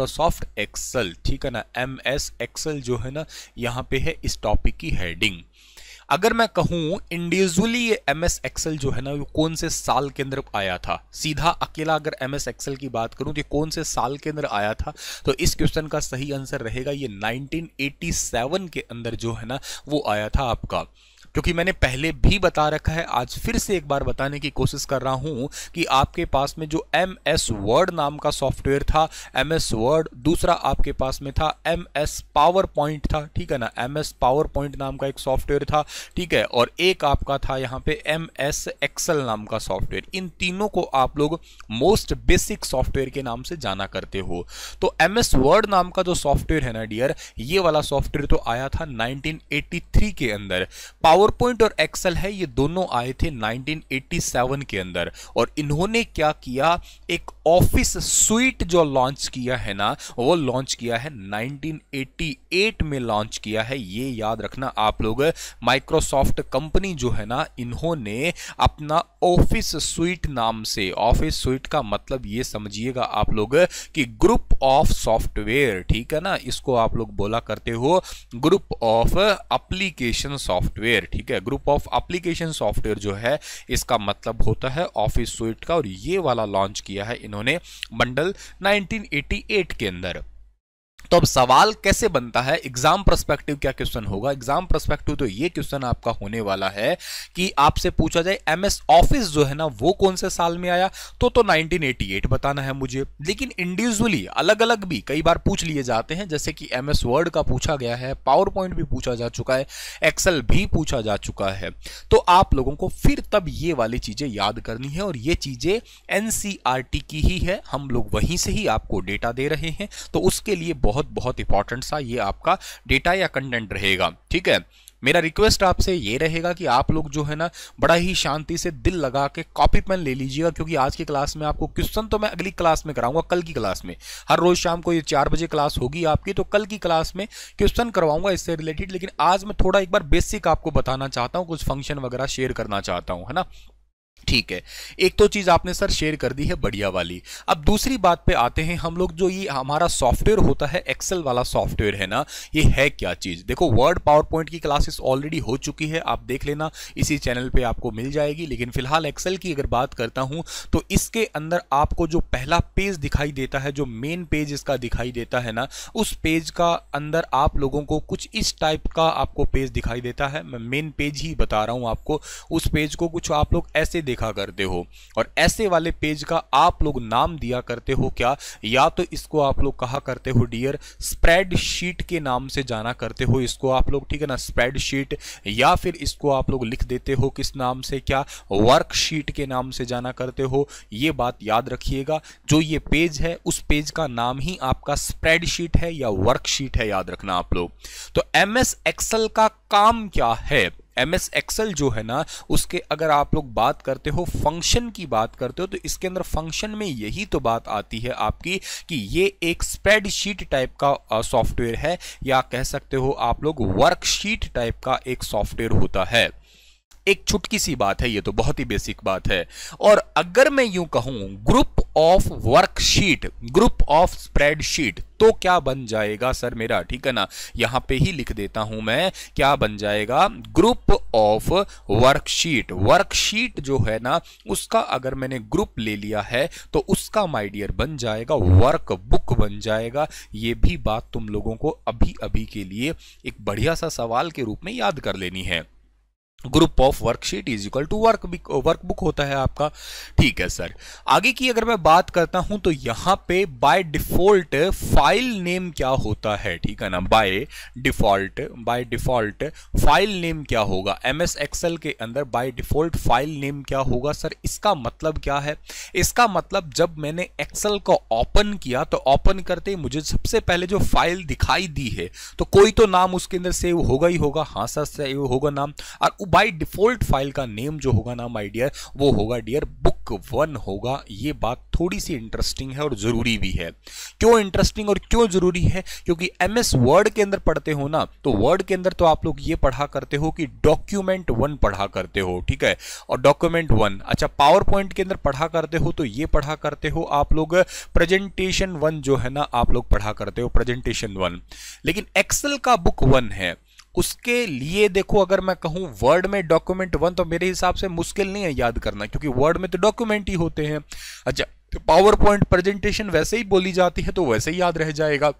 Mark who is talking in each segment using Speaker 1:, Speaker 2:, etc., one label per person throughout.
Speaker 1: Microsoft Excel ठीक है ना एम एस एक्सेल जो है ना यहाँ पे है इस टॉपिक की हेडिंग अगर मैं कहूँ इंडिविजुअली ये एम एस एक्सेल जो है ना वो कौन से साल के अंदर आया था सीधा अकेला अगर एम एस एक्सेल की बात करूँ तो ये कौन से साल के अंदर आया था तो इस क्वेश्चन का सही आंसर रहेगा ये 1987 के अंदर जो है ना वो आया था आपका क्योंकि मैंने पहले भी बता रखा है आज फिर से एक बार बताने की कोशिश कर रहा हूं कि आपके पास में जो एम एस वर्ड नाम का सॉफ्टवेयर था एम एस वर्ड दूसरा आपके पास में था एम एस पावर पॉइंट था ठीक है ना एम एस पावर पॉइंट नाम का एक सॉफ्टवेयर था ठीक है और एक आपका था यहाँ पे एम एस एक्सल नाम का सॉफ्टवेयर इन तीनों को आप लोग मोस्ट बेसिक सॉफ्टवेयर के नाम से जाना करते हो तो एम एस वर्ड नाम का जो सॉफ्टवेयर है ना डियर ये वाला सॉफ्टवेयर तो आया था नाइनटीन के अंदर पावर पावर पॉइंट और एक्सेल है ये दोनों आए थे 1987 के अंदर और इन्होंने क्या किया एक ऑफिस स्वीट जो लॉन्च किया है ना वो लॉन्च किया है 1988 में लॉन्च किया है ये याद रखना आप लोग माइक्रोसॉफ्ट कंपनी जो है ना इन्होंने अपना ऑफिस स्वीट नाम से ऑफिस स्वीट का मतलब ये समझिएगा आप लोग कि ग्रुप ऑफ सॉफ्टवेयर ठीक है ना इसको आप लोग बोला करते हो ग्रुप ऑफ अप्लीकेशन सॉफ्टवेयर ठीक है ग्रुप ऑफ एप्लीकेशन सॉफ्टवेयर जो है इसका मतलब होता है ऑफिस स्विट का और ये वाला लॉन्च किया है इन्होंने बंडल 1988 के अंदर तो अब सवाल कैसे बनता है एग्जाम प्रस्पेक्टिव क्या क्वेश्चन होगा एग्जाम प्रस्पेक्टिव तो ये क्वेश्चन आपका होने वाला है कि आपसे पूछा जाए एमएस ऑफिस जो है ना वो कौन से साल में आया तो तो 1988 बताना है मुझे लेकिन इंडिविजुअली अलग अलग भी कई बार पूछ लिए जाते हैं जैसे कि एमएस वर्ड का पूछा गया है पावर पॉइंट भी पूछा जा चुका है एक्सेल भी पूछा जा चुका है तो आप लोगों को फिर तब ये वाली चीजें याद करनी है और ये चीजें एनसीआरटी e की ही है हम लोग वहीं से ही आपको डेटा दे रहे हैं तो उसके लिए बहुत बहुत बहुत इंपॉर्टेंट सा ये आपका डेटा या कंटेंट रहेगा ठीक है मेरा रिक्वेस्ट आपसे ये रहेगा कि आप लोग जो है ना बड़ा ही शांति से दिल लगा के कॉपी पेन ले लीजिएगा क्योंकि आज की क्लास में आपको क्वेश्चन तो मैं अगली क्लास में कराऊंगा कल की क्लास में हर रोज शाम को ये चार बजे क्लास होगी आपकी तो कल की क्लास में क्वेश्चन करवाऊंगा इससे रिलेटेड लेकिन आज मैं थोड़ा एक बार बेसिक आपको बताना चाहता हूँ कुछ फंक्शन वगैरह शेयर करना चाहता हूँ है ना ठीक है एक तो चीज़ आपने सर शेयर कर दी है बढ़िया वाली अब दूसरी बात पे आते हैं हम लोग जो ये हमारा सॉफ्टवेयर होता है एक्सेल वाला सॉफ्टवेयर है ना ये है क्या चीज़ देखो वर्ड पावर पॉइंट की क्लासेस ऑलरेडी हो चुकी है आप देख लेना इसी चैनल पे आपको मिल जाएगी लेकिन फिलहाल एक्सेल की अगर बात करता हूँ तो इसके अंदर आपको जो पहला पेज दिखाई देता है जो मेन पेज इसका दिखाई देता है ना उस पेज का अंदर आप लोगों को कुछ इस टाइप का आपको पेज दिखाई देता है मैं मेन पेज ही बता रहा हूँ आपको उस पेज को कुछ आप लोग ऐसे देख देखा करते हो और ऐसे वाले पेज का आप लोग नाम दिया करते हो क्या या तो इसको आप लोग कहा करते हो डियर स्प्रेडशीट के नाम से जाना करते हो इसको आप लोग ठीक है ना स्प्रेडशीट या फिर इसको आप लोग लिख देते हो किस नाम से क्या वर्कशीट के नाम से जाना करते हो ये बात याद रखिएगा जो ये पेज है उस पेज का नाम ही आपका स्प्रेडशीट है या वर्कशीट है याद रखना आप लोग तो एम एस एक्सल का काम क्या है एम एस एक्सल जो है ना उसके अगर आप लोग बात करते हो फंक्शन की बात करते हो तो इसके अंदर फंक्शन में यही तो बात आती है आपकी कि ये एक स्प्रेडशीट टाइप का सॉफ्टवेयर है या कह सकते हो आप लोग वर्कशीट टाइप का एक सॉफ्टवेयर होता है एक छुटकी सी बात है ये तो बहुत ही बेसिक बात है और अगर मैं यूं कहूं group of worksheet group of spreadsheet तो क्या बन जाएगा सर मेरा ठीक है ना यहां पे ही लिख देता हूं मैं क्या बन जाएगा ग्रुप ऑफ वर्कशीट वर्कशीट जो है ना उसका अगर मैंने ग्रुप ले लिया है तो उसका माइडियर बन जाएगा वर्क बुक बन जाएगा ये भी बात तुम लोगों को अभी अभी के लिए एक बढ़िया सा सवाल के रूप में याद कर लेनी है group of worksheet is equal to work workbook होता है आपका ठीक है सर आगे की अगर मैं बात करता हूं तो यहां पे बाय डिफॉल्ट फाइल नेम क्या होता है ठीक है ना by default by default file name क्या होगा एम एस एक्सएल के अंदर बाय डिफॉल्ट फाइल नेम क्या होगा सर इसका मतलब क्या है इसका मतलब जब मैंने एक्सेल को ओपन किया तो ओपन करते ही मुझे सबसे पहले जो फाइल दिखाई दी है तो कोई तो नाम उसके अंदर सेव होगा ही होगा हाँ सर सेव होगा नाम और बाय डिफॉल्ट फाइल का नेम जो होगा ना माय डियर वो होगा डियर बुक वन होगा ये बात थोड़ी सी इंटरेस्टिंग है और ज़रूरी भी है क्यों इंटरेस्टिंग और क्यों ज़रूरी है क्योंकि एम एस वर्ड के अंदर पढ़ते हो ना तो वर्ड के अंदर तो आप लोग ये पढ़ा करते हो कि डॉक्यूमेंट वन पढ़ा करते हो ठीक है और डॉक्यूमेंट वन अच्छा पावर पॉइंट के अंदर पढ़ा करते हो तो ये पढ़ा करते हो आप लोग प्रेजेंटेशन वन जो है ना आप लोग पढ़ा करते हो प्रेजेंटेशन वन लेकिन एक्सेल का बुक वन है उसके लिए देखो अगर मैं कहूँ वर्ड में डॉक्यूमेंट वन तो मेरे हिसाब से मुश्किल नहीं है याद करना क्योंकि वर्ड में तो डॉक्यूमेंट ही होते हैं अच्छा पावर पॉइंट प्रेजेंटेशन वैसे ही बोली जाती है तो वैसे ही याद रह जाएगा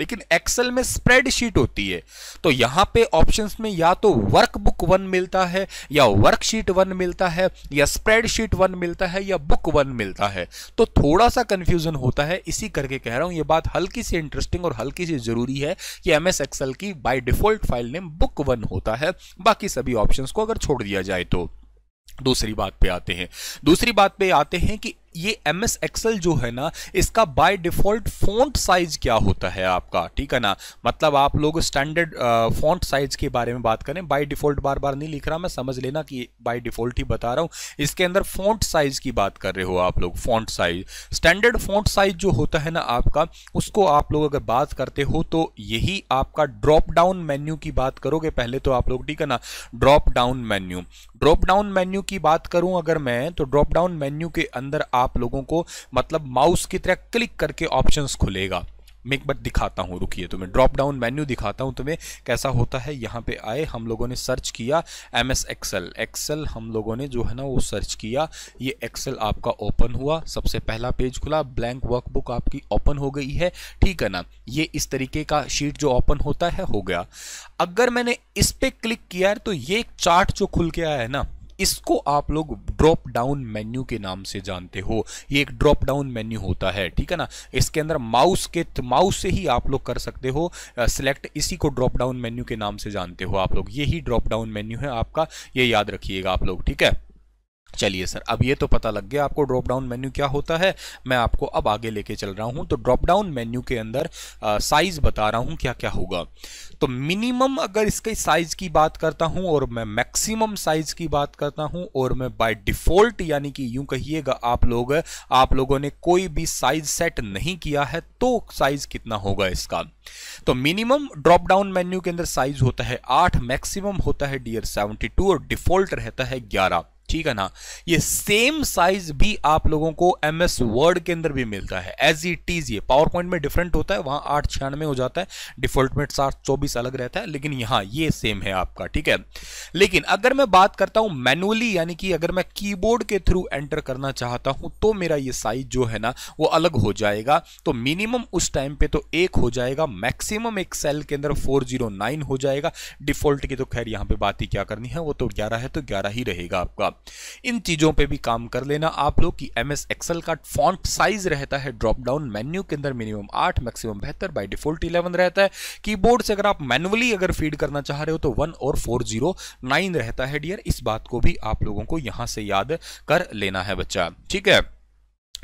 Speaker 1: लेकिन एक्सेल में स्प्रेडशीट होती है तो यहां पे ऑप्शंस में या तो वर्कबुक वन मिलता है या वर्कशीट वन मिलता है या स्प्रेडशीट वन मिलता है या बुक वन मिलता है तो थोड़ा सा कंफ्यूजन होता है इसी करके कह रहा हूं यह बात हल्की सी इंटरेस्टिंग और हल्की सी जरूरी है कि एम एस एक्सेल की by default file name book one होता है बाकी सभी ऑप्शन को अगर छोड़ दिया जाए तो दूसरी बात पे आते हैं दूसरी बात पे आते हैं कि ये एम एस एक्सएल जो है ना इसका बाय डिफॉल्ट फॉन्ट साइज क्या होता है आपका ठीक है ना मतलब आप लोग स्टैंडर्ड फॉन्ट साइज के बारे में बात करें बाय डिफॉल्ट बार बार नहीं लिख रहा मैं समझ लेना कि बाय डिफॉल्ट ही बता रहा हूं इसके अंदर फॉन्ट साइज की बात कर रहे हो आप लोग font size standard font size जो होता है ना आपका उसको आप लोग अगर बात करते हो तो यही आपका ड्रॉप डाउन मेन्यू की बात करोगे पहले तो आप लोग ठीक है ना drop down menu drop down menu की बात करूं अगर मैं तो ड्रॉप डाउन मेन्यू के अंदर आप आप लोगों को मतलब माउस की तरह क्लिक करके ऑप्शन खुलेगा मैं एक बार दिखाता हूँ रुकिए तुम्हें ड्रॉप डाउन मेन्यू दिखाता हूँ तुम्हें कैसा होता है यहाँ पे आए हम लोगों ने सर्च किया एम एस एक्सेल एक्सेल हम लोगों ने जो है ना वो सर्च किया ये एक्सेल आपका ओपन हुआ सबसे पहला पेज खुला ब्लैंक वर्कबुक आपकी ओपन हो गई है ठीक है ना ये इस तरीके का शीट जो ओपन होता है हो गया अगर मैंने इस पर क्लिक किया है तो ये एक चार्ट जो खुल के आया है ना इसको आप लोग ड्रॉप डाउन मेन्यू के नाम से जानते हो ये एक ड्रॉप डाउन मेन्यू होता है ठीक है ना इसके अंदर माउस के माउस से ही आप लोग कर सकते हो सिलेक्ट इसी को ड्रॉप डाउन मेन्यू के नाम से जानते हो आप लोग यही ड्रॉप डाउन मेन्यू है आपका ये याद रखिएगा आप लोग ठीक है चलिए सर अब ये तो पता लग गया आपको ड्रॉप डाउन मेन्यू क्या होता है मैं आपको अब आगे लेके चल रहा हूँ तो ड्रॉप डाउन मेन्यू के अंदर साइज़ बता रहा हूँ क्या क्या होगा तो मिनिमम अगर इसके साइज़ की बात करता हूँ और मैं मैक्सिमम साइज़ की बात करता हूँ और मैं बाय डिफ़ॉल्ट यानी कि यूं कहिएगा आप लोग आप लोगों ने कोई भी साइज़ सेट नहीं किया है तो साइज़ कितना होगा इसका तो मिनिमम ड्रॉप डाउन मेन्यू के अंदर साइज़ होता है आठ मैक्सिमम होता है डियर सेवेंटी और डिफ़ॉल्ट रहता है ग्यारह ठीक है ना ये सेम साइज भी आप लोगों को एम एस वर्ड के अंदर भी मिलता है एज इट इज ये पावर पॉइंट में डिफरेंट होता है वहां आठ छियानवे हो जाता है डिफॉल्ट में सात चौबीस अलग रहता है लेकिन यहाँ ये सेम है आपका ठीक है लेकिन अगर मैं बात करता हूँ मैनुअली यानी कि अगर मैं कीबोर्ड के थ्रू एंटर करना चाहता हूँ तो मेरा ये साइज जो है ना वो अलग हो जाएगा तो मिनिमम उस टाइम पे तो एक हो जाएगा मैक्सिमम एक सेल के अंदर फोर हो जाएगा डिफॉल्ट की तो खैर यहाँ पर बात ही क्या करनी है वो तो ग्यारह है तो ग्यारह ही रहेगा आपका इन चीज़ों पे भी काम कर लेना आप लोग की एम एस एक्सल का फॉन्ट साइज रहता है ड्रॉप डाउन मेन्यू के अंदर मिनिमम आठ मैक्सिमम बेहतर बाई डिफॉल्ट इलेवन रहता है कीबोर्ड से अगर आप मैनुअली अगर फीड करना चाह रहे हो तो वन और फोर जीरो नाइन रहता है डियर इस बात को भी आप लोगों को यहां से याद कर लेना है बच्चा ठीक है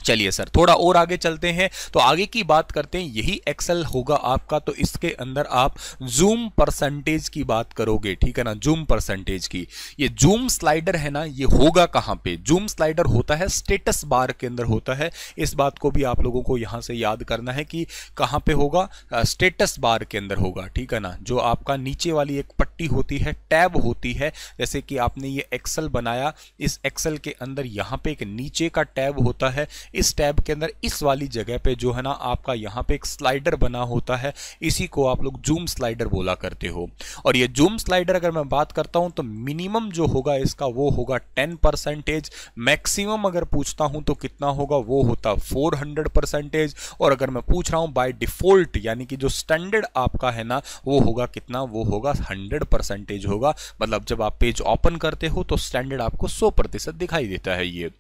Speaker 1: चलिए सर थोड़ा और आगे चलते हैं तो आगे की बात करते हैं यही एक्सेल होगा आपका तो इसके अंदर आप जूम परसेंटेज की बात करोगे ठीक है ना जूम परसेंटेज की ये जूम स्लाइडर है ना ये होगा कहाँ पे जूम स्लाइडर होता है स्टेटस बार के अंदर होता है इस बात को भी आप लोगों को यहाँ से याद करना है कि कहाँ पे होगा स्टेटस बार के अंदर होगा ठीक है ना जो आपका नीचे वाली एक पट्टी होती है टैब होती है जैसे कि आपने ये एक्सेल बनाया इस एक्सेल के अंदर यहाँ पे एक नीचे का टैब होता है इस टैब के अंदर इस वाली जगह पे जो है ना आपका यहाँ पे एक स्लाइडर बना होता है इसी को आप लोग जूम स्लाइडर बोला करते हो और ये जूम स्लाइडर अगर मैं बात करता हूँ तो मिनिमम जो होगा इसका वो होगा टेन परसेंटेज मैक्सिमम अगर पूछता हूँ तो कितना होगा वो होता फोर हंड्रेड परसेंटेज और अगर मैं पूछ रहा हूँ बाय डिफॉल्ट यानी कि जो स्टैंडर्ड आपका है ना वो होगा कितना वो होगा हंड्रेड परसेंटेज होगा मतलब जब आप पेज ओपन करते हो तो स्टैंडर्ड आपको सौ प्रतिशत दिखाई देता है ये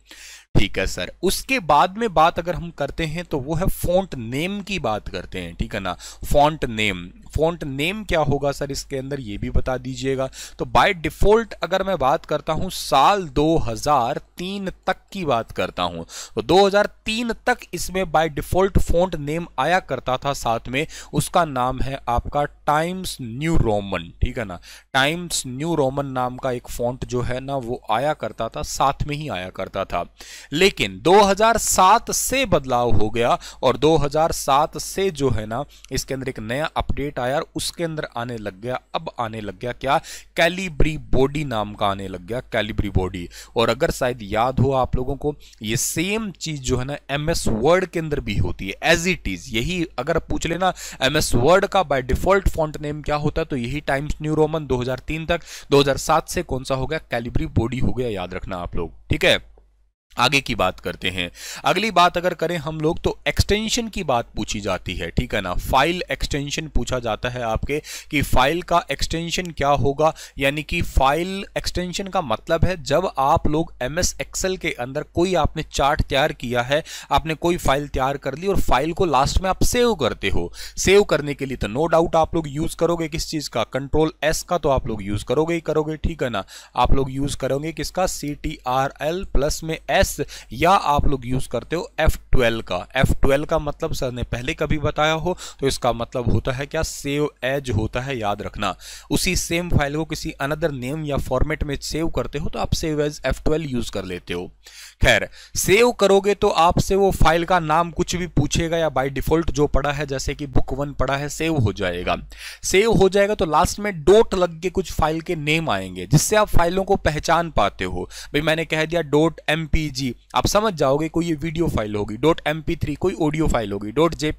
Speaker 1: ठीक है सर उसके बाद में बात अगर हम करते हैं तो वो है फॉन्ट नेम की बात करते हैं ठीक है ना फॉन्ट नेम फ़ॉन्ट नेम क्या होगा सर इसके अंदर ये भी बता दीजिएगा तो बाय डिफ़ॉल्ट अगर मैं बात करता हूं साल 2003 तक की बात करता हूं तो 2003 तक इसमें बाय डिफ़ॉल्ट फ़ॉन्ट नेम आया करता था साथ में उसका नाम है आपका टाइम्स न्यू रोमन ठीक है ना टाइम्स न्यू रोमन नाम का एक फ़ॉन्ट जो है ना वो आया करता था साथ में ही आया करता था लेकिन 2007 से बदलाव हो गया और 2007 से जो है ना इसके अंदर एक नया अपडेट आया था यार उसके अंदर आने लग गया अब आने लग गया क्या कैलिब्री बॉडी नाम का आने लग गया कैलिब्री बॉडी और अगर शायद याद हो आप लोगों को ये सेम चीज जो है ना एम एस वर्ड के अंदर भी होती है एज इट इज यही अगर पूछ लेना एम एस वर्ड का बाय डिफॉल्ट फॉन्ट नेम क्या होता है तो यही टाइम्स न्यू रोमन 2003 तक 2007 से कौन सा हो गया कैलिब्री बॉडी हो गया याद रखना आप लोग ठीक है आगे की बात करते हैं अगली बात अगर करें हम लोग तो एक्सटेंशन की बात पूछी जाती है ठीक है ना फाइल एक्सटेंशन पूछा जाता है आपके कि फाइल का एक्सटेंशन क्या होगा यानी कि फाइल एक्सटेंशन का मतलब है जब आप लोग एम एस एक्सएल के अंदर कोई आपने चार्ट तैयार किया है आपने कोई फाइल तैयार कर ली और फाइल को लास्ट में आप सेव करते हो सेव करने के लिए तो नो डाउट आप लोग यूज़ करोगे किस चीज़ का कंट्रोल एस का तो आप लोग यूज़ करोगे ही करोगे ठीक है ना आप लोग यूज़ करोगे किसका C T R L plus में एस या आप लोग यूज करते हो एफ F12 का F12 का मतलब सर ने पहले कभी बताया हो तो इसका मतलब होता है क्या सेव एज होता है याद रखना उसी सेम फाइल को किसी अनदर नेम या फॉर्मेट में सेव करते हो तो आप सेव एज F12 यूज कर लेते हो खैर सेव करोगे तो आपसे वो फाइल का नाम कुछ भी पूछेगा या बाय डिफॉल्ट जो पड़ा है जैसे कि बुक वन पड़ा है सेव हो जाएगा सेव हो जाएगा तो लास्ट में डोट लग के कुछ फाइल के नेम आएंगे जिससे आप फाइलों को पहचान पाते हो भाई मैंने कह दिया डोट एम आप समझ जाओगे कोई ये वीडियो फाइल होगी डॉट एम थ्री कोई ऑडियो फाइल होगी डॉट जे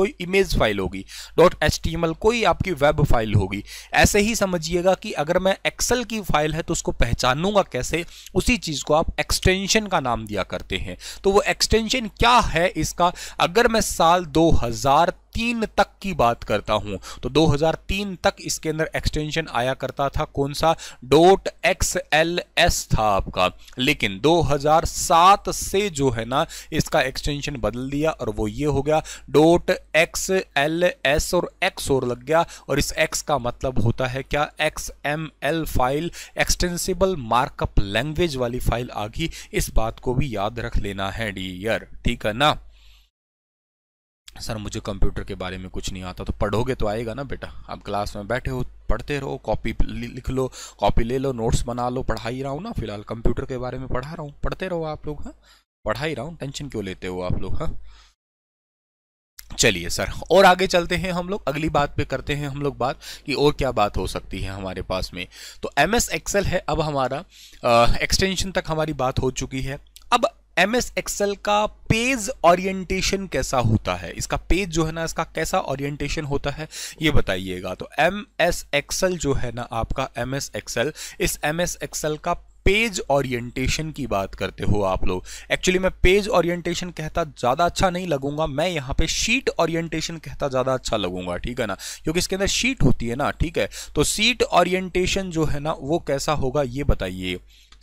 Speaker 1: कोई इमेज फाइल होगी डॉट एच कोई आपकी वेब फाइल होगी ऐसे ही समझिएगा कि अगर मैं एक्सेल की फाइल है तो उसको पहचानूंगा कैसे उसी चीज़ को आप एक्सटेंशन का नाम दिया करते हैं तो वो एक्सटेंशन क्या है इसका अगर मैं साल दो 2003 तक की बात करता हूं तो 2003 तक इसके अंदर एक्सटेंशन आया करता था कौन सा डोट एक्स एल एस था आपका लेकिन 2007 से जो है ना इसका एक्सटेंशन बदल दिया और वो ये हो गया डोट एक्स एल एस और एक्स और लग गया और इस एक्स का मतलब होता है क्या X M L file extensible markup language वाली फाइल आ गई इस बात को भी याद रख लेना है डी ठीक है ना सर मुझे कंप्यूटर के बारे में कुछ नहीं आता तो पढ़ोगे तो आएगा ना बेटा आप क्लास में बैठे हो पढ़ते रहो कॉपी लिख लो कॉपी ले लो नोट्स बना लो पढ़ा ही रहा हूँ ना फिलहाल कंप्यूटर के बारे में पढ़ा रहा हूँ पढ़ते रहो आप लोग हाँ पढ़ा ही रहा हूँ टेंशन क्यों लेते हो आप लोग हाँ चलिए सर और आगे चलते हैं हम लोग अगली बात पे करते हैं हम लोग बात कि और क्या बात हो सकती है हमारे पास में तो एम एस एक्सेल है अब हमारा एक्सटेंशन तक हमारी बात हो चुकी है अब एम एस एक्सएल का पेज ओरिएंटेशन कैसा होता है इसका पेज जो है ना इसका कैसा ओरिएंटेशन होता है ये बताइएगा तो एम एस एक्सएल जो है ना आपका एम एस एक्सएल इस एम एस एक्सएल का पेज ओरिएंटेशन की बात करते हो आप लोग एक्चुअली मैं पेज ओरिएंटेशन कहता ज़्यादा अच्छा नहीं लगूंगा मैं यहाँ पे शीट ओरिएंटेशन कहता ज़्यादा अच्छा लगूंगा ठीक है ना क्योंकि इसके अंदर शीट होती है ना ठीक है तो सीट ओरिएंटेशन जो है ना वो कैसा होगा ये बताइए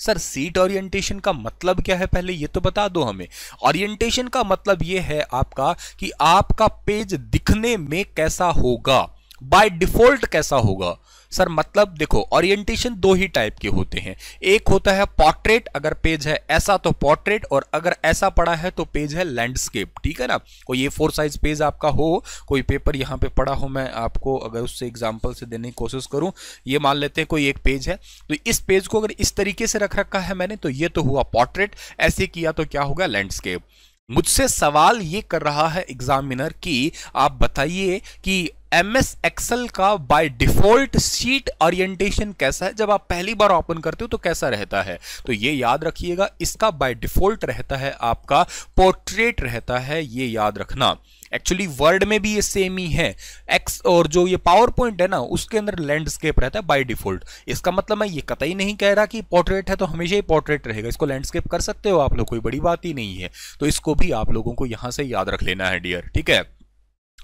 Speaker 1: सर सीट ओरिएंटेशन का मतलब क्या है पहले ये तो बता दो हमें ओरिएंटेशन का मतलब ये है आपका कि आपका पेज दिखने में कैसा होगा बाय डिफॉल्ट कैसा होगा सर मतलब देखो ओरिएंटेशन दो ही टाइप के होते हैं एक होता है पोर्ट्रेट अगर पेज है ऐसा तो पोर्ट्रेट और अगर ऐसा पड़ा है तो पेज है लैंडस्केप ठीक है ना कोई ये फोर साइज पेज आपका हो कोई पेपर यहाँ पे पड़ा हो मैं आपको अगर उससे एग्जाम्पल से देने की कोशिश करूँ ये मान लेते हैं कोई एक पेज है तो इस पेज को अगर इस तरीके से रख रखा है मैंने तो ये तो हुआ पोर्ट्रेट ऐसे किया तो क्या होगा लैंडस्केप मुझसे सवाल ये कर रहा है एग्जामिनर कि आप बताइए कि एम एस एक्सल का बाय डिफॉल्ट सीट ओरिएंटेशन कैसा है जब आप पहली बार ओपन करते हो तो कैसा रहता है तो ये याद रखिएगा इसका बाय डिफॉल्ट रहता है आपका पोर्ट्रेट रहता है ये याद रखना एक्चुअली वर्ड में भी ये सेम ही है एक्स और जो ये पावर पॉइंट है ना उसके अंदर लैंडस्केप रहता है बाय डिफॉल्ट इसका मतलब मैं ये कतई नहीं कह रहा कि पोर्ट्रेट है तो हमेशा ही पोर्ट्रेट रहेगा इसको लैंडस्केप कर सकते हो आप लोग कोई बड़ी बात ही नहीं है तो इसको भी आप लोगों को यहां से याद रख लेना है डियर ठीक है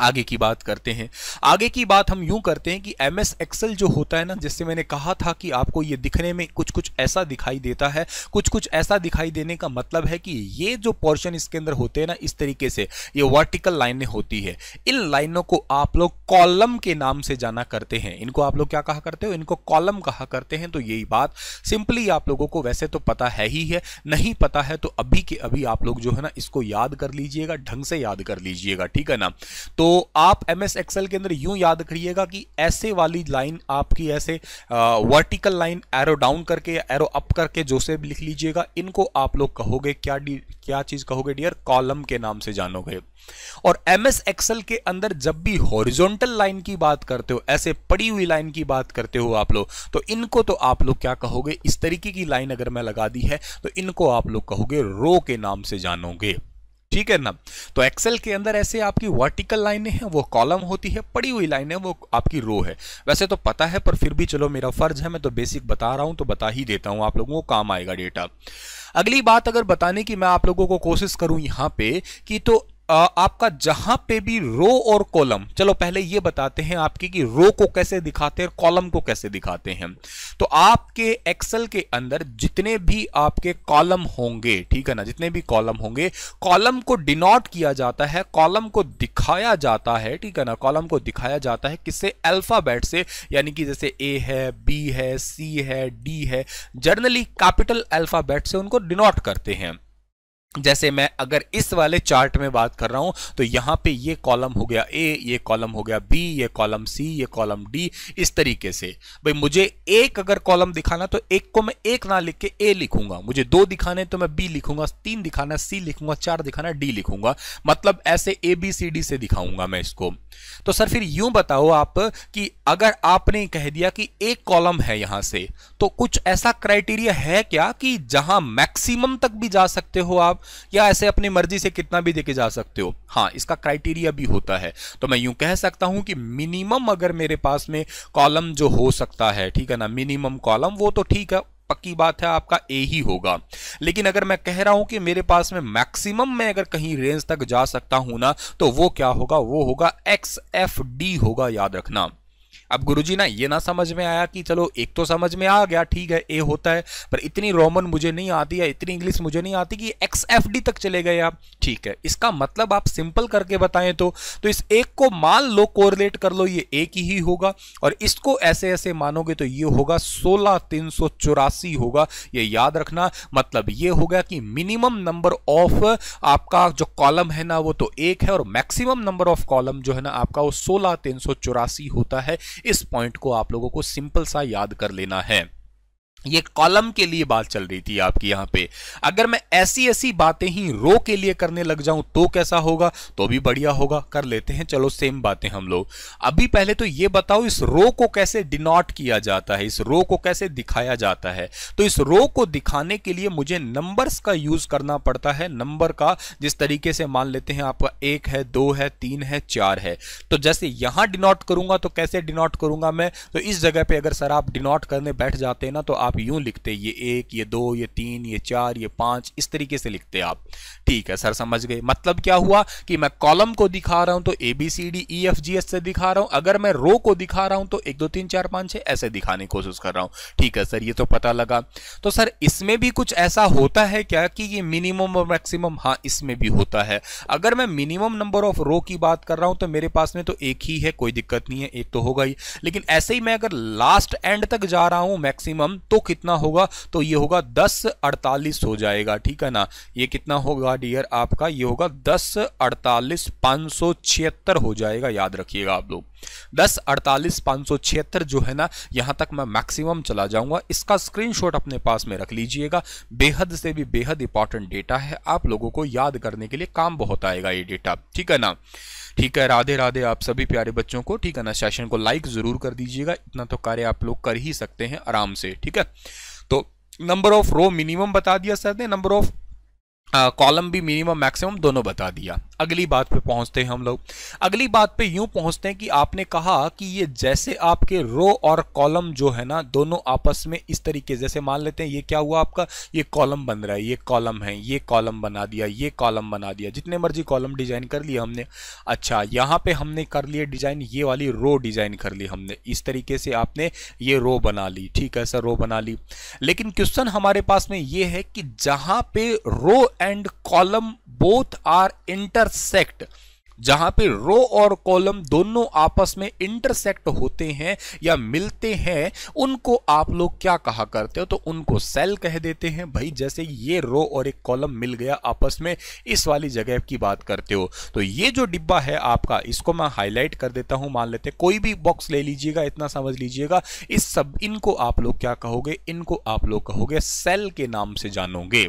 Speaker 1: आगे की बात करते हैं आगे की बात हम यूं करते हैं कि एम एस एक्सल जो होता है ना जिससे मैंने कहा था कि आपको ये दिखने में कुछ कुछ ऐसा दिखाई देता है कुछ कुछ ऐसा दिखाई देने का मतलब है कि ये जो पोर्शन इसके अंदर होते हैं ना इस तरीके से ये वर्टिकल लाइनें होती है इन लाइनों को आप लोग कॉलम के नाम से जाना करते हैं इनको आप लोग क्या कहा करते हो इनको कॉलम कहा करते हैं तो यही बात सिंपली आप लोगों को वैसे तो पता है ही है नहीं पता है तो अभी के अभी आप लोग जो है ना इसको याद कर लीजिएगा ढंग से याद कर लीजिएगा ठीक है ना तो तो आप एम एस एक्सएल के अंदर यूं याद करिएगा कि ऐसे वाली लाइन आपकी ऐसे वर्टिकल लाइन एरो डाउन करके या एरो अप करके जो से भी लिख लीजिएगा इनको आप लोग कहोगे क्या क्या चीज़ कहोगे डियर कॉलम के नाम से जानोगे और एम एस एक्सएल के अंदर जब भी हॉरिजोंटल लाइन की बात करते हो ऐसे पड़ी हुई लाइन की बात करते हो आप लोग तो इनको तो आप लोग क्या कहोगे इस तरीके की लाइन अगर मैं लगा दी है तो इनको आप लोग कहोगे रो के नाम से जानोगे ठीक है ना तो एक्सेल के अंदर ऐसे आपकी वर्टिकल लाइनें हैं वो कॉलम होती है पड़ी हुई लाइनें वो आपकी रो है वैसे तो पता है पर फिर भी चलो मेरा फर्ज है मैं तो बेसिक बता रहा हूं तो बता ही देता हूं आप लोगों को काम आएगा डेटा अगली बात अगर बताने की मैं आप लोगों को कोशिश करूं यहां पे कि तो आपका जहां पे भी रो और कॉलम चलो पहले ये बताते हैं आपकी कि रो को कैसे दिखाते हैं और कॉलम को कैसे दिखाते हैं तो आपके एक्सेल के अंदर जितने भी आपके कॉलम होंगे ठीक है ना जितने भी कॉलम होंगे कॉलम को डिनोट किया जाता है कॉलम को दिखाया जाता है ठीक है ना कॉलम को दिखाया जाता है किससे अल्फाबेट से यानी कि जैसे ए है बी है सी है डी है जर्नली कैपिटल अल्फाबेट से उनको डिनोट करते हैं जैसे मैं अगर इस वाले चार्ट में बात कर रहा हूं तो यहां पे ये कॉलम हो गया ए ये कॉलम हो गया बी ये कॉलम सी ये कॉलम डी इस तरीके से भाई मुझे एक अगर कॉलम दिखाना तो एक को मैं एक ना लिख के ए लिखूंगा मुझे दो दिखाने तो मैं बी लिखूंगा तीन दिखाना सी लिखूंगा चार दिखाना डी लिखूंगा मतलब ऐसे ए बी सी डी से दिखाऊंगा मैं इसको तो सर फिर यूं बताओ आप कि अगर आपने कह दिया कि एक कॉलम है यहां से तो कुछ ऐसा क्राइटेरिया है क्या कि जहां मैक्सिमम तक भी जा सकते हो आप या ऐसे अपनी मर्जी से कितना भी देके जा सकते हो हाँ इसका क्राइटेरिया भी होता है तो मैं यूं कह सकता हूं कि मिनिमम अगर मेरे पास में कॉलम जो हो सकता है ठीक है ना मिनिमम कॉलम वो तो ठीक है पक्की बात है आपका ए ही होगा लेकिन अगर मैं कह रहा हूं कि मेरे पास में मैक्सिमम मैं अगर कहीं रेंज तक जा सकता हूं ना तो वो क्या होगा वो होगा एक्स एफ डी होगा याद रखना अब गुरुजी ना ये ना समझ में आया कि चलो एक तो समझ में आ गया ठीक है ए होता है पर इतनी रोमन मुझे नहीं आती है इतनी इंग्लिश मुझे नहीं आती कि एक्स एफ डी तक चले गए आप ठीक है इसका मतलब आप सिंपल करके बताएं तो तो इस एक को मान लो कोरिलेट कर लो ये एक ही होगा और इसको ऐसे ऐसे मानोगे तो ये होगा सोलह तीन सौ चौरासी होगा ये याद रखना मतलब ये हो गया कि मिनिमम नंबर ऑफ आपका जो कॉलम है ना वो तो एक है और मैक्सिमम नंबर ऑफ कॉलम जो है ना आपका वो सोलह तीन सौ चौरासी होता है इस पॉइंट को आप लोगों को सिंपल सा याद कर लेना है ये कॉलम के लिए बात चल रही थी आपकी यहां पे अगर मैं ऐसी ऐसी बातें ही रो के लिए करने लग जाऊं तो कैसा होगा तो भी बढ़िया होगा कर लेते हैं चलो सेम बातें हम लोग अभी पहले तो ये बताओ इस रो को कैसे डिनोट किया जाता है इस रो को कैसे दिखाया जाता है तो इस रो को दिखाने के लिए मुझे नंबर्स का यूज करना पड़ता है नंबर का जिस तरीके से मान लेते हैं आपका एक है दो है तीन है चार है तो जैसे यहां डिनोट करूंगा तो कैसे डिनोट करूंगा मैं तो इस जगह पर अगर सर आप डिनोट करने बैठ जाते हैं ना तो आप आप यूं लिखते ये एक ये दो ये तीन ये चार ये पांच इस तरीके से लिखते आप ठीक है सर समझ गए मतलब क्या हुआ कि मैं कॉलम को दिखा रहा हूं तो A B C D E F G S से दिखा रहा हूं अगर मैं रो को दिखा रहा हूं तो एक दो तीन चार पांच छह ऐसे दिखाने की कोशिश कर रहा हूं ठीक है सर ये तो पता लगा तो सर इसमें भी कुछ ऐसा होता है क्या कि ये मिनिमम और मैक्सिमम हाँ इसमें भी होता है अगर मैं मिनिमम नंबर ऑफ रो की बात कर रहा हूं तो मेरे पास में तो एक ही है कोई दिक्कत नहीं है एक तो होगा ही लेकिन ऐसे ही मैं अगर लास्ट एंड तक जा रहा हूं मैक्सिमम तो कितना होगा तो ये होगा दस अड़तालीस हो जाएगा ठीक है ना ये कितना होगा डियर आपका ये होगा दस अड़तालीस पाँच सौ छिहत्तर हो जाएगा याद रखिएगा आप लोग दस अड़तालीस पाँच सौ छिहत्तर जो है ना यहाँ तक मैं मैक्सिमम चला जाऊँगा इसका स्क्रीनशॉट अपने पास में रख लीजिएगा बेहद से भी बेहद इंपॉर्टेंट डेटा है आप लोगों को याद करने के लिए काम बहुत आएगा ये डेटा ठीक है ना ठीक है राधे राधे आप सभी प्यारे बच्चों को ठीक है ना सेशन को लाइक ज़रूर कर दीजिएगा इतना तो कार्य आप लोग कर ही सकते हैं आराम से ठीक है तो नंबर ऑफ रो मिनिमम बता दिया सर ने नंबर ऑफ कॉलम भी मिनिमम मैक्सिमम दोनों बता दिया अगली बात पे पहुंचते हैं हम लोग अगली बात पे यूं पहुंचते हैं कि आपने कहा कि ये जैसे आपके रो और कॉलम जो है ना दोनों आपस में इस तरीके जैसे मान लेते हैं ये क्या हुआ आपका ये कॉलम बन रहा है ये कॉलम है ये कॉलम बना दिया ये कॉलम बना दिया जितने मर्जी कॉलम डिजाइन कर लिए हमने अच्छा यहाँ पे हमने कर लिए डिजाइन ये वाली रो डिजाइन कर ली हमने इस तरीके से आपने ये रो बना ली ठीक है सर रो बना ली लेकिन क्वेश्चन हमारे पास में ये है कि जहाँ पे row and column both are intersect जहां पे रो और कॉलम दोनों आपस में इंटरसेक्ट होते हैं या मिलते हैं उनको आप लोग क्या कहा करते हो तो उनको सेल कह देते हैं भाई जैसे ये रो और एक कॉलम मिल गया आपस में इस वाली जगह की बात करते हो तो ये जो डिब्बा है आपका इसको मैं हाईलाइट कर देता हूं मान लेते हैं कोई भी बॉक्स ले लीजिएगा इतना समझ लीजिएगा इस सब इनको आप लोग क्या कहोगे इनको आप लोग कहोगे सेल के नाम से जानोगे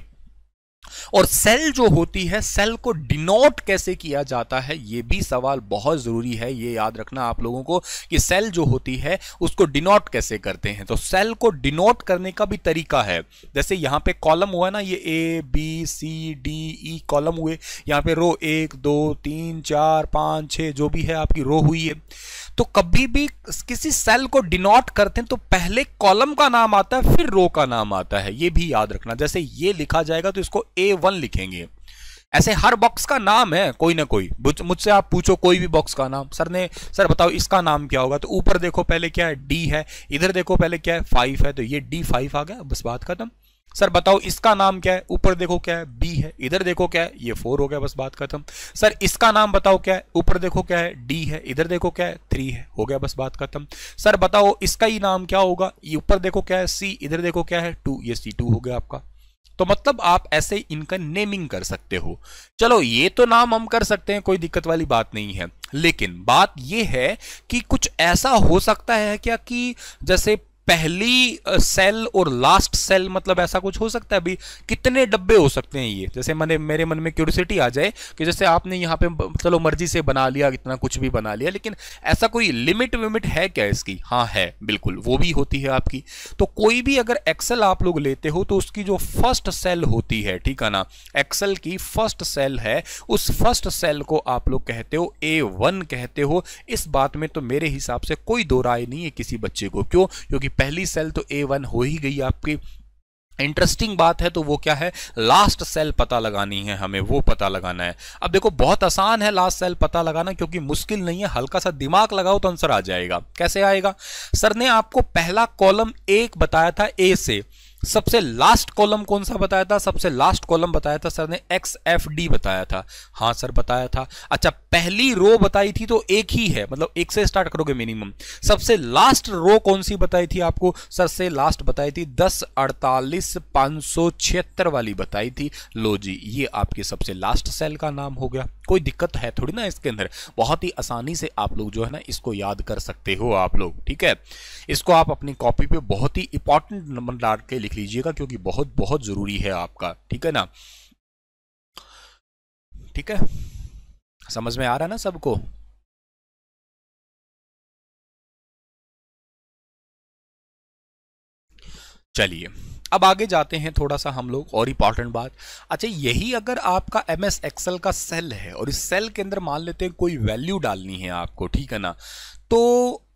Speaker 1: और सेल जो होती है सेल को डिनोट कैसे किया जाता है ये भी सवाल बहुत ज़रूरी है ये याद रखना आप लोगों को कि सेल जो होती है उसको डिनोट कैसे करते हैं तो सेल को डिनोट करने का भी तरीका है जैसे यहां पे कॉलम हुआ ना ये A B C D E column हुए यहां पे रो एक दो तीन चार पांच छह जो भी है आपकी रो हुई है तो कभी भी किसी सेल को डिनोट करते हैं तो पहले कॉलम का नाम आता है फिर रो का नाम आता है ये भी याद रखना जैसे ये लिखा जाएगा तो इसको ए वन लिखेंगे ऐसे हर बॉक्स का नाम है कोई ना कोई मुझसे आप पूछो कोई भी बॉक्स का नाम सर ने सर बताओ इसका नाम क्या होगा तो ऊपर देखो पहले क्या है डी है इधर देखो पहले क्या है फाइव है तो ये डी फाइव आ गया बस बात खत्म सर बताओ इसका नाम क्या है ऊपर देखो क्या है बी है इधर देखो क्या है ये फोर हो गया बस बात खत्म सर इसका नाम बताओ क्या है ऊपर देखो क्या है डी है इधर देखो क्या है थ्री है हो गया बस बात खत्म सर बताओ इसका ही नाम क्या होगा ये ऊपर देखो क्या है सी इधर देखो क्या है टू ये सी टू हो गया आपका तो मतलब आप ऐसे इनका नेमिंग कर सकते हो चलो ये तो नाम हम कर सकते हैं कोई दिक्कत वाली बात नहीं है लेकिन बात यह है कि कुछ ऐसा हो सकता है क्या कि जैसे पहली सेल और लास्ट सेल मतलब ऐसा कुछ हो सकता है अभी कितने डब्बे हो सकते हैं ये जैसे मैंने मेरे मन में क्यूरसिटी आ जाए कि जैसे आपने यहाँ पे चलो मर्जी से बना लिया इतना कुछ भी बना लिया लेकिन ऐसा कोई लिमिट विमिट है क्या इसकी हाँ है बिल्कुल वो भी होती है आपकी तो कोई भी अगर एक्सेल आप लोग लेते हो तो उसकी जो फर्स्ट सेल होती है ठीक है ना एक्सेल की फर्स्ट सेल है उस फर्स्ट सेल को आप लोग कहते हो ए वन कहते हो इस बात में तो मेरे हिसाब से कोई दो राय नहीं है किसी बच्चे को क्यों क्योंकि पहली सेल तो ए वन हो ही गई आपकी इंटरेस्टिंग बात है तो वो क्या है लास्ट सेल पता लगानी है हमें वो पता लगाना है अब देखो बहुत आसान है लास्ट सेल पता लगाना क्योंकि मुश्किल नहीं है हल्का सा दिमाग लगाओ तो आंसर आ जाएगा कैसे आएगा सर ने आपको पहला कॉलम एक बताया था ए से सबसे लास्ट कॉलम कौन सा बताया था सबसे लास्ट कॉलम बताया था सर ने एक्स एफ डी बताया था हाँ सर बताया था अच्छा पहली रो बताई थी तो एक ही है मतलब एक से स्टार्ट करोगे मिनिमम सबसे लास्ट रो कौन सी बताई थी आपको सर से लास्ट बताई थी दस अड़तालीस पांच सौ छिहत्तर वाली बताई थी लो जी ये आपके सबसे लास्ट सेल का नाम हो गया कोई दिक्कत है थोड़ी ना इसके अंदर बहुत ही आसानी से आप लोग जो है ना इसको याद कर सकते हो आप लोग ठीक है इसको आप अपनी कॉपी पे बहुत ही इंपॉर्टेंट नंबर डाल के लिख लीजिएगा क्योंकि बहुत बहुत ज़रूरी है आपका ठीक है ना
Speaker 2: ठीक है समझ में आ रहा है ना सबको चलिए
Speaker 3: अब आगे जाते हैं थोड़ा सा हम लोग और इंपॉर्टेंट बात अच्छा यही अगर आपका
Speaker 1: एम एस एक्सएल का सेल है और इस सेल के अंदर मान लेते हैं कोई वैल्यू डालनी है आपको ठीक है ना तो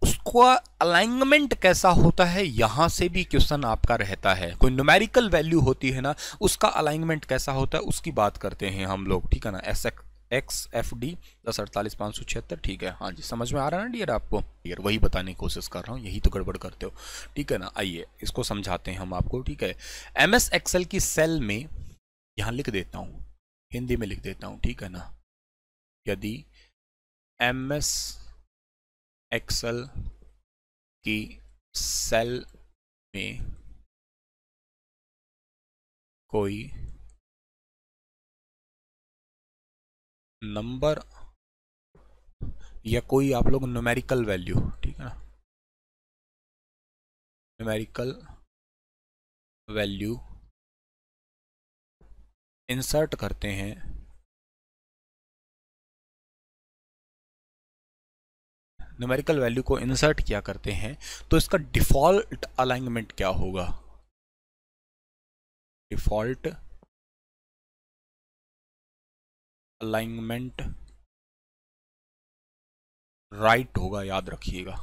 Speaker 1: उसका अलाइनमेंट कैसा होता है यहाँ से भी क्वेश्चन आपका रहता है कोई न्यूमेरिकल वैल्यू होती है ना उसका अलाइनमेंट कैसा होता है उसकी बात करते हैं हम लोग ठीक है ना एस एक्स एफ डी दस अड़तालीस पाँच सौ छिहत्तर ठीक है हाँ जी समझ में आ रहा है ना डियर आपको डियर वही बताने की कोशिश कर रहा हूँ यही तो गड़बड़ करते हो ठीक है ना आइए इसको समझाते हैं हम आपको ठीक है एम एस एक्सएल की सेल में यहाँ लिख देता हूँ
Speaker 3: हिंदी में लिख देता हूँ ठीक है ना यदि एम एस
Speaker 2: एक्सएल की सेल में कोई नंबर या कोई आप लोग न्यूमेरिकल वैल्यू ठीक है ना न्यूमेरिकल वैल्यू इंसर्ट करते हैं
Speaker 3: न्यूमेरिकल वैल्यू को इंसर्ट किया करते हैं तो इसका डिफ़ॉल्ट अलाइनमेंट क्या होगा
Speaker 2: डिफ़ॉल्ट अलाइनमेंट राइट
Speaker 3: होगा याद रखिएगा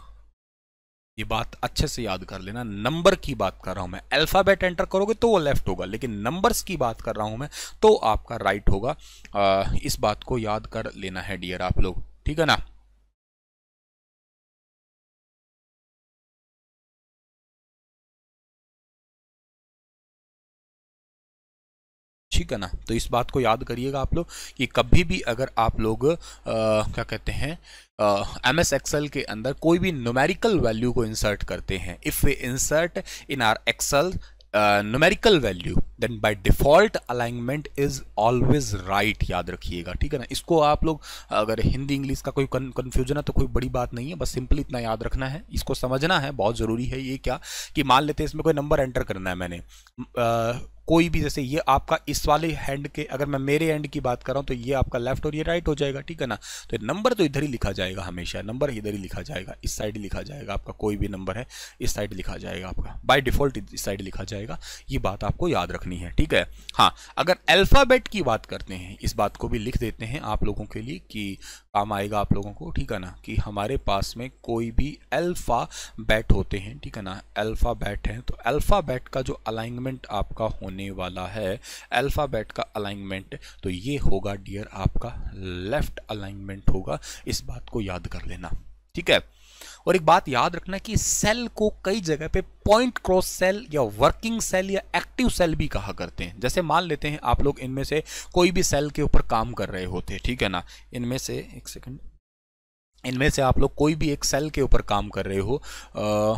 Speaker 3: ये बात अच्छे से याद कर लेना नंबर की बात कर रहा हूं
Speaker 1: मैं अल्फाबेट एंटर करोगे तो वो लेफ्ट होगा लेकिन नंबर्स की बात कर रहा हूं मैं तो आपका राइट होगा
Speaker 2: आ, इस बात को याद कर लेना है डियर आप लोग ठीक है ना ठीक है ना तो इस बात को याद करिएगा
Speaker 3: आप लोग कि कभी भी अगर आप लोग आ, क्या कहते हैं एम एस एक्सल
Speaker 1: के अंदर कोई भी नोमेरिकल वैल्यू को इंसर्ट करते हैं if we insert in our Excel numerical value then by default alignment is always right याद रखिएगा ठीक है ना इसको आप लोग अगर हिंदी इंग्लिश का कोई कन्फ्यूजन है तो कोई बड़ी बात नहीं है बस सिंपल इतना याद रखना है इसको समझना है बहुत ज़रूरी है ये क्या कि मान लेते हैं इसमें कोई नंबर एंटर करना है मैंने uh, कोई भी जैसे ये आपका इस वाले हैंड के अगर मैं मेरे हैंड की बात कर रहा हूँ तो ये आपका लेफ्ट और ये राइट हो जाएगा ठीक है ना तो नंबर तो इधर ही लिखा जाएगा हमेशा नंबर इधर ही लिखा जाएगा इस साइड लिखा जाएगा आपका कोई भी नंबर है इस साइड लिखा जाएगा आपका बाय डिफॉल्ट इस साइड लिखा जाएगा ये बात आपको याद रखनी है ठीक है हाँ अगर अल्फ़ाबेट की बात करते हैं इस बात को भी लिख देते हैं आप लोगों के लिए कि काम आएगा आप लोगों को ठीक है ना कि हमारे पास में कोई भी अल्फ़ा बैट होते हैं ठीक है ना अल्फ़ा बैट हैं तो अल्फ़ा बैट का जो अलाइनमेंट आपका होने वाला है अल्फ़ा बैट का अलाइनमेंट तो ये होगा डियर आपका लेफ़्ट अलाइनमेंट होगा इस बात को याद कर लेना ठीक है और एक बात याद रखना कि सेल को कई जगह पे पॉइंट क्रॉस सेल या वर्किंग सेल या एक्टिव सेल भी कहा करते हैं जैसे मान लेते हैं आप लोग इनमें से कोई भी सेल के ऊपर काम कर रहे होते हैं ठीक है ना इनमें से एक सेकेंड इनमें से आप लोग कोई भी एक सेल के ऊपर काम कर रहे हो आ,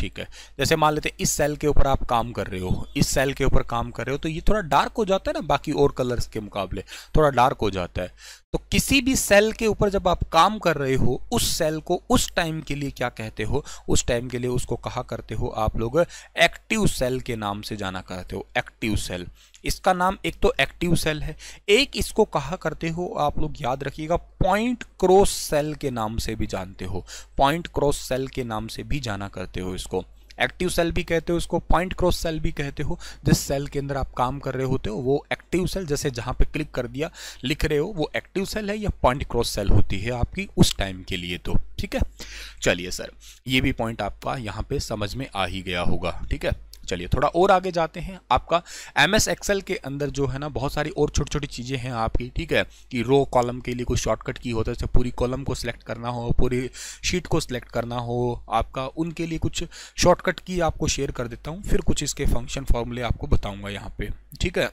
Speaker 1: ठीक है जैसे मान लेते हैं इस सेल के ऊपर आप काम कर रहे हो इस सेल के ऊपर काम कर रहे हो तो ये थोड़ा डार्क हो जाता है ना बाकी और कलर्स के मुकाबले थोड़ा डार्क हो जाता है तो किसी भी सेल के ऊपर जब आप काम कर रहे हो उस सेल को उस टाइम के लिए क्या कहते हो उस टाइम के लिए उसको कहा करते हो आप लोग एक्टिव सेल के नाम से जाना करते हो एक्टिव सेल इसका नाम एक तो एक्टिव सेल है एक इसको कहा करते हो आप लोग याद रखिएगा पॉइंट क्रॉस सेल के नाम से भी जानते हो पॉइंट क्रॉस सेल के नाम से भी जाना करते हो इसको एक्टिव सेल भी कहते हो उसको पॉइंट क्रॉस सेल भी कहते हो जिस सेल के अंदर आप काम कर रहे होते हो वो एक्टिव सेल जैसे जहाँ पे क्लिक कर दिया लिख रहे हो वो एक्टिव सेल है या पॉइंट क्रॉस सेल होती है आपकी उस टाइम के लिए तो ठीक है चलिए सर ये भी पॉइंट आपका यहाँ पे समझ में आ ही गया होगा ठीक है चलिए थोड़ा और आगे जाते हैं आपका एम एस एक्सएल के अंदर जो है ना बहुत सारी और छोटी छोटी चीज़ें हैं आपकी ठीक है कि रो कॉलम के लिए कोई शॉर्टकट की होता तो है जैसे पूरी कॉलम को सिलेक्ट करना हो पूरी शीट को सिलेक्ट करना हो आपका उनके लिए कुछ शॉर्टकट की आपको शेयर कर देता हूँ फिर कुछ इसके फंक्शन फॉर्मूले आपको बताऊँगा यहाँ पर ठीक है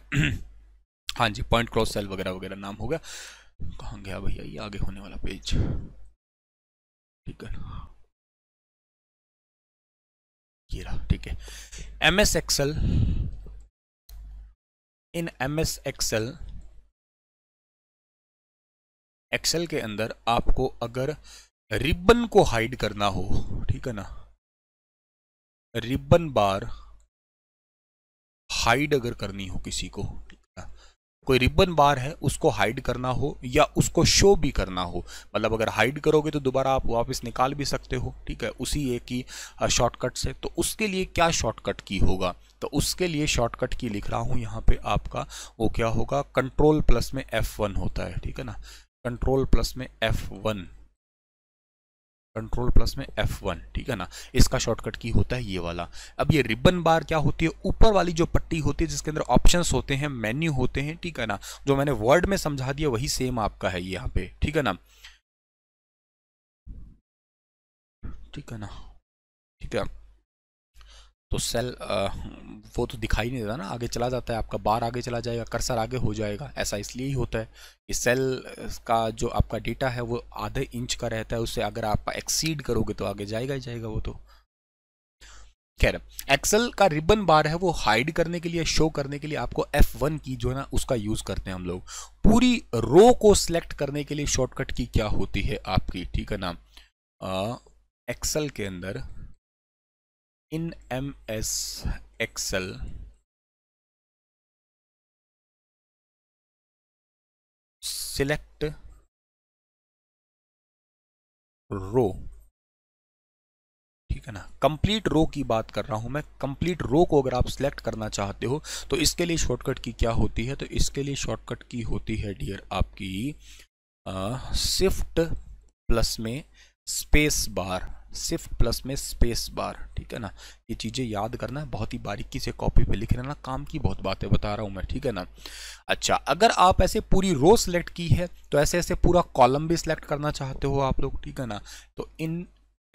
Speaker 1: हाँ जी पॉइंट क्रॉस सेल
Speaker 2: वगैरह वगैरह नाम हो गया कहाँ गया भैया ये आगे होने वाला पेज ठीक है ये रहा ठीक है
Speaker 3: M S Excel in M S Excel Excel के अंदर आपको अगर रिबन को हाइड करना हो ठीक है ना रिबन बार हाइड अगर करनी हो किसी को कोई रिबन बार
Speaker 1: है उसको हाइड करना हो या उसको शो भी करना हो मतलब अगर हाइड करोगे तो दोबारा आप वापस निकाल भी सकते हो ठीक है उसी एक ही शॉर्टकट से तो उसके लिए क्या शॉर्टकट की होगा तो उसके लिए शॉर्टकट की लिख रहा हूँ यहाँ पे आपका वो क्या होगा कंट्रोल प्लस में एफ़ होता है ठीक है ना कंट्रोल प्लस में एफ़ कंट्रोल प्लस में F1 ठीक है ना इसका शॉर्टकट की होता है ये वाला अब ये रिबन बार क्या होती है ऊपर वाली जो पट्टी होती है जिसके अंदर ऑप्शंस होते हैं मेन्यू होते हैं ठीक है ना जो मैंने
Speaker 3: वर्ड में समझा दिया वही सेम आपका है यहाँ पे ठीक है ना ठीक है ना ठीक है तो सेल आ,
Speaker 1: वो तो दिखाई नहीं देता ना आगे चला जाता है आपका बार आगे चला जाएगा कर्सर आगे हो जाएगा ऐसा इसलिए ही होता है कि सेल का जो आपका डेटा है वो आधे इंच का रहता है उससे अगर आप एक्सीड करोगे तो आगे जाएगा ही जाएगा वो तो खैर एक्सेल का रिबन बार है वो हाइड करने के लिए शो करने के लिए आपको F1 की जो है ना उसका यूज़ करते हैं हम लोग पूरी रो को सिलेक्ट करने के लिए शॉर्टकट की क्या होती है आपकी ठीक है ना
Speaker 2: एक्सेल के अंदर in MS Excel select रो ठीक है ना कंप्लीट रो की बात कर रहा हूं मैं कंप्लीट रो
Speaker 1: को अगर आप सिलेक्ट करना चाहते हो तो इसके लिए शॉर्टकट की क्या होती है तो इसके लिए शॉर्टकट की होती है डियर आपकी शिफ्ट प्लस में स्पेस बार सिर्फ प्लस में स्पेस बार ठीक है ना ये चीज़ें याद करना है बहुत ही बारीकी से कॉपी पे लिख लेना काम की बहुत बातें बता रहा हूँ मैं ठीक है ना अच्छा अगर आप ऐसे पूरी रो सेलेक्ट की है तो ऐसे ऐसे पूरा कॉलम भी सिलेक्ट करना चाहते हो आप लोग ठीक है ना तो
Speaker 3: in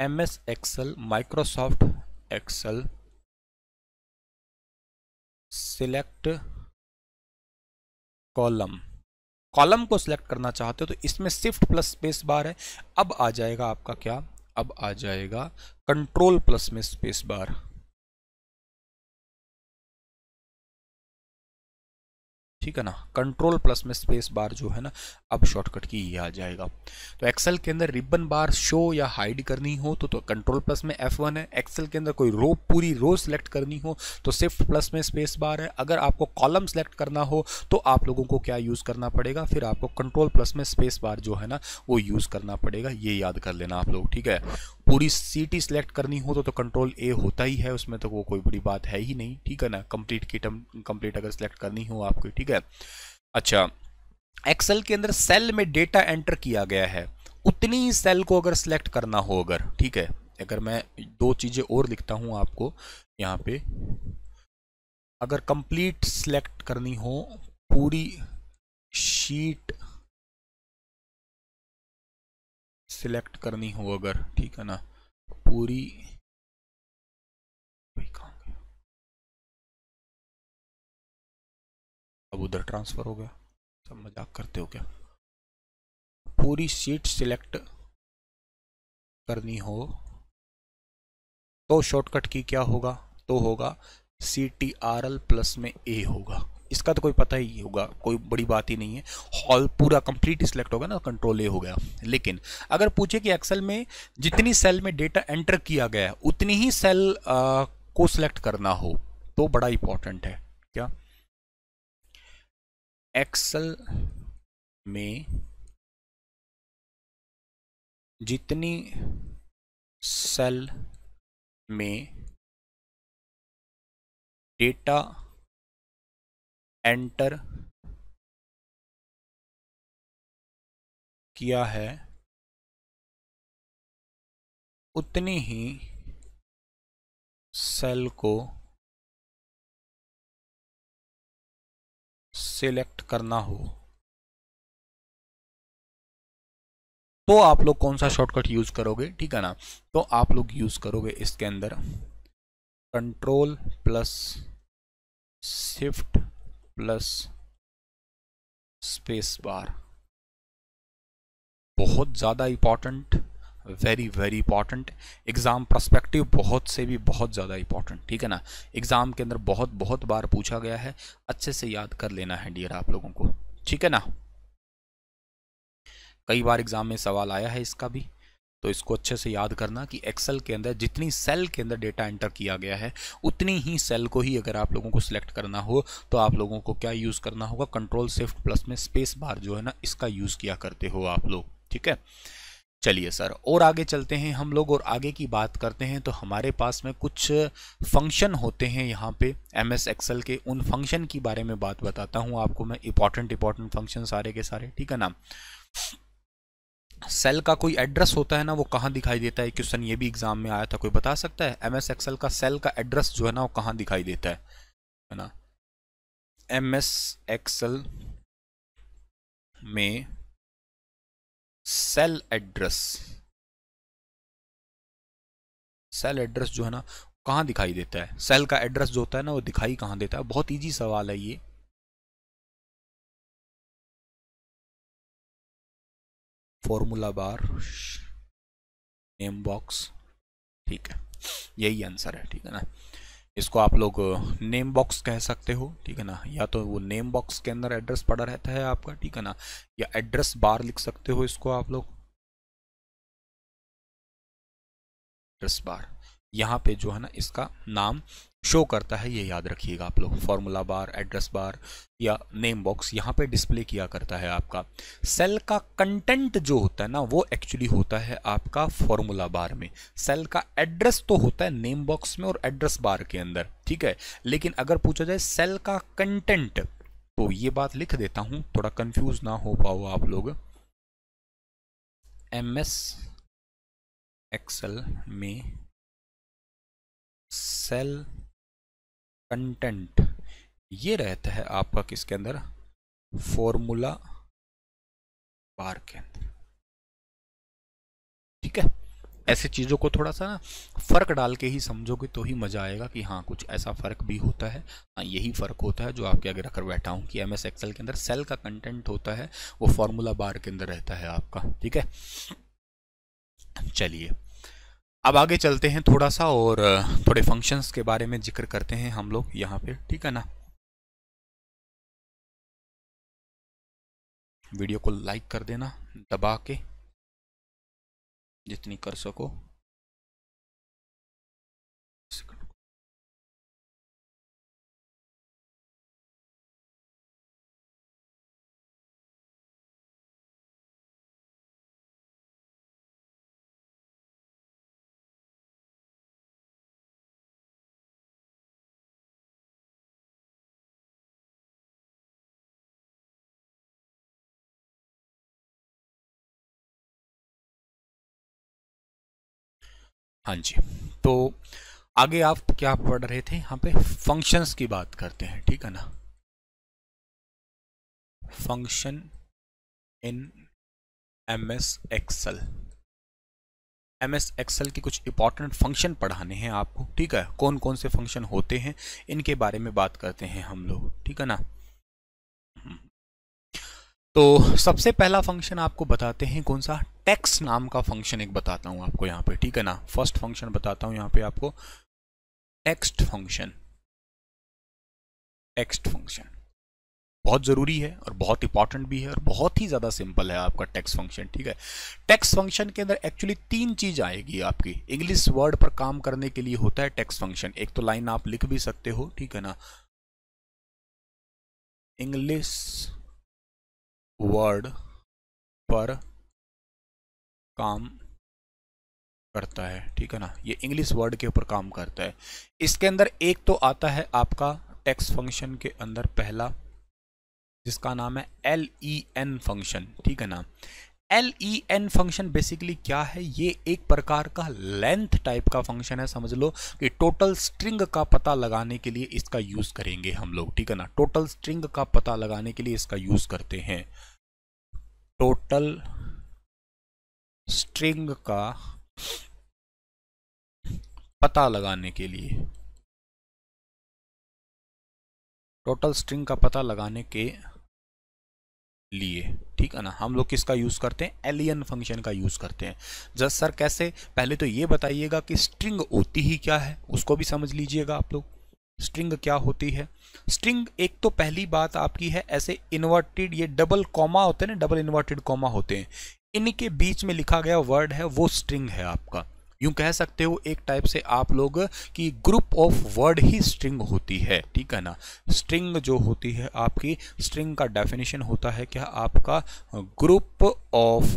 Speaker 3: M S Excel Microsoft Excel select column column को सिलेक्ट करना चाहते हो तो इसमें शिफ्ट प्लस स्पेस बार है अब आ जाएगा आपका
Speaker 2: क्या अब आ जाएगा कंट्रोल प्लस में स्पेस बार ठीक है ना कंट्रोल प्लस में
Speaker 3: स्पेस बार जो है ना अब शॉर्टकट की ये आ जाएगा तो एक्सेल के अंदर रिबन बार शो या
Speaker 1: हाइड करनी हो तो, तो प्लस में एफ वन है एक्सेल के अंदर कोई रो पूरी रो सिलेक्ट करनी हो तो सिफ्ट प्लस में स्पेस बार है अगर आपको कॉलम सेलेक्ट करना हो तो आप लोगों को क्या यूज़ करना पड़ेगा फिर आपको कंट्रोल प्लस में स्पेस बार जो है ना वो यूज़ करना पड़ेगा ये याद कर लेना आप लोग ठीक है पूरी सीटी सिलेक्ट करनी हो तो तो कंट्रोल ए होता ही है उसमें तो वो कोई बड़ी बात है ही नहीं ठीक है ना कंप्लीट की कंप्लीट अगर सिलेक्ट करनी हो आपको ठीक है अच्छा एक्सेल के अंदर सेल में डेटा एंटर किया गया है उतनी ही सेल को अगर सिलेक्ट करना हो अगर ठीक है अगर मैं दो चीज़ें और लिखता हूं आपको यहाँ पे
Speaker 2: अगर कंप्लीट सिलेक्ट करनी हो पूरी शीट सिलेक्ट करनी हो अगर ठीक है ना पूरी अब उधर ट्रांसफ़र हो गया सब मजाक करते हो क्या पूरी सीट सिलेक्ट
Speaker 3: करनी हो तो शॉर्टकट की क्या होगा तो होगा
Speaker 1: C T R L plus में ए होगा इसका तो कोई पता ही होगा कोई बड़ी बात ही नहीं है हॉल पूरा कंप्लीट सिलेक्ट होगा ना कंट्रोल ए हो गया लेकिन अगर पूछे कि एक्सेल में जितनी सेल में डेटा एंटर किया गया उतनी ही सेल आ, को सिलेक्ट करना हो
Speaker 2: तो बड़ा इंपॉर्टेंट है क्या एक्सेल में जितनी सेल में डेटा एंटर किया है उतनी ही सेल को सिलेक्ट करना हो तो आप लोग कौन सा शॉर्टकट यूज करोगे
Speaker 3: ठीक है ना तो आप लोग यूज करोगे इसके अंदर control plus shift plus space bar बहुत ज़्यादा important very
Speaker 1: very important exam perspective बहुत से भी बहुत ज़्यादा इंपॉर्टेंट ठीक है ना एग्ज़ाम के अंदर बहुत बहुत बार पूछा गया है अच्छे से याद कर लेना है डियर आप लोगों को ठीक है ना कई बार एग्ज़ाम में सवाल आया है इसका भी तो इसको अच्छे से याद करना कि एक्सेल के अंदर जितनी सेल के अंदर डेटा एंटर किया गया है उतनी ही सेल को ही अगर आप लोगों को सिलेक्ट करना हो तो आप लोगों को क्या यूज़ करना होगा कंट्रोल सिफ्ट प्लस में स्पेस बार जो है ना इसका यूज़ किया करते हो आप लोग ठीक है चलिए सर और आगे चलते हैं हम लोग और आगे की बात करते हैं तो हमारे पास में कुछ फंक्शन होते हैं यहाँ पे एम एस एक्सल के उन फंक्शन के बारे में बात बताता हूँ आपको मैं इंपॉर्टेंट इंपॉर्टेंट फंक्शन सारे के सारे ठीक है ना सेल का कोई एड्रेस होता है ना वो कहाँ दिखाई देता है क्वेश्चन ये भी एग्जाम में आया था कोई बता सकता है एम एस एक्सएल का सेल का एड्रेस जो है ना वो कहाँ दिखाई
Speaker 2: देता है है ना एम एस एक्सएल में सेल एड्रेस
Speaker 3: सेल एड्रेस जो है ना कहाँ दिखाई देता है सेल का एड्रेस जो होता
Speaker 2: है ना वो दिखाई कहाँ देता है बहुत ईजी सवाल है ये फॉर्मूला बार नेम बॉक्स ठीक है यही आंसर है ठीक है ना इसको आप लोग
Speaker 1: नेम बॉक्स कह सकते हो ठीक है ना या तो वो नेम बॉक्स के अंदर एड्रेस पड़ा रहता है आपका ठीक
Speaker 3: है ना या एड्रेस बार लिख सकते हो इसको आप लोग एड्रेस बार यहाँ पे जो है ना इसका नाम शो करता है
Speaker 1: ये याद रखिएगा आप लोग फॉर्मूला बार एड्रेस बार या नेम बॉक्स यहाँ पे डिस्प्ले किया करता है आपका सेल का कंटेंट जो होता है ना वो एक्चुअली होता है आपका फॉर्मूला बार में सेल का एड्रेस तो होता है नेम बॉक्स में और एड्रेस बार के अंदर ठीक है लेकिन अगर पूछा जाए सेल का कंटेंट तो ये बात लिख देता हूँ थोड़ा कंफ्यूज
Speaker 2: ना हो पाओ आप लोग एम एस एक्सल में सेल
Speaker 3: कंटेंट ये रहता है आपका किसके अंदर फॉर्मूला बार के अंदर ठीक है ऐसे चीज़ों को थोड़ा सा ना फ़र्क डाल के ही समझोगे तो ही मज़ा आएगा कि हाँ कुछ ऐसा फ़र्क
Speaker 1: भी होता है हाँ यही फ़र्क होता है जो आपके आगे रखकर बैठा हूं कि एम एस एक्सेल के अंदर सेल का कंटेंट होता है वो फॉर्मूला बार के अंदर रहता है आपका ठीक है चलिए
Speaker 3: अब आगे चलते हैं थोड़ा सा और थोड़े फंक्शंस के बारे में जिक्र करते हैं हम
Speaker 2: लोग यहाँ पे ठीक है ना वीडियो को लाइक कर देना दबा के जितनी कर सको हाँ जी तो आगे आप क्या पढ़ रहे थे यहाँ पे फंक्शंस की बात करते हैं ठीक है ना function in M S Excel
Speaker 3: M S Excel के कुछ इंपॉर्टेंट फंक्शन पढ़ाने हैं आपको ठीक है कौन कौन से फंक्शन होते हैं
Speaker 1: इनके बारे में बात करते हैं हम लोग ठीक है ना तो सबसे पहला फंक्शन आपको बताते हैं कौन सा टेक्स नाम का फंक्शन एक बताता हूँ आपको
Speaker 3: यहाँ पे ठीक है ना फर्स्ट फंक्शन बताता हूँ यहाँ पे आपको टेक्स्ट फंक्शन टेक्स्ट फंक्शन बहुत ज़रूरी है और बहुत इंपॉर्टेंट भी
Speaker 1: है और बहुत ही ज़्यादा सिंपल है आपका टेक्स्ट फंक्शन ठीक है टेक्स्ट फंक्शन के अंदर एक्चुअली तीन चीज़
Speaker 3: आएगी आपकी इंग्लिश वर्ड पर काम करने के लिए होता है टेक्स्ट फंक्शन एक तो लाइन आप लिख भी सकते हो
Speaker 2: ठीक है ना इंग्लिश वर्ड पर काम
Speaker 3: करता है ठीक है ना ये इंग्लिश वर्ड के ऊपर काम करता है इसके अंदर एक तो आता है
Speaker 1: आपका टेक्स फंक्शन के अंदर पहला जिसका नाम है एल ई एन फंक्शन ठीक है ना L E N function basically क्या है ये एक प्रकार का लेंथ टाइप का फंक्शन है समझ लो कि टोटल स्ट्रिंग का पता लगाने के लिए इसका यूज़ करेंगे हम लोग ठीक है ना टोटल स्ट्रिंग का पता लगाने के लिए इसका यूज़ करते हैं
Speaker 2: टोटल स्ट्रिंग का पता लगाने के लिए टोटल स्ट्रिंग का पता लगाने के लिए
Speaker 1: ठीक है ना हम लोग किसका यूज़ करते हैं एलियन फंक्शन का यूज़ करते हैं जस सर कैसे पहले तो ये बताइएगा कि स्ट्रिंग होती ही क्या है उसको भी समझ लीजिएगा आप लोग स्ट्रिंग क्या होती है स्ट्रिंग एक तो पहली बात आपकी है ऐसे इन्वर्टेड ये डबल कॉमा होते हैं ना डबल इन्वर्टेड कॉमा होते हैं इनके बीच में लिखा गया वर्ड है वो स्ट्रिंग है आपका यूं कह सकते हो एक टाइप से आप लोग कि ग्रुप ऑफ वर्ड ही स्ट्रिंग होती है ठीक है ना स्ट्रिंग जो होती है आपकी स्ट्रिंग का डेफिनेशन होता है क्या आपका ग्रुप ऑफ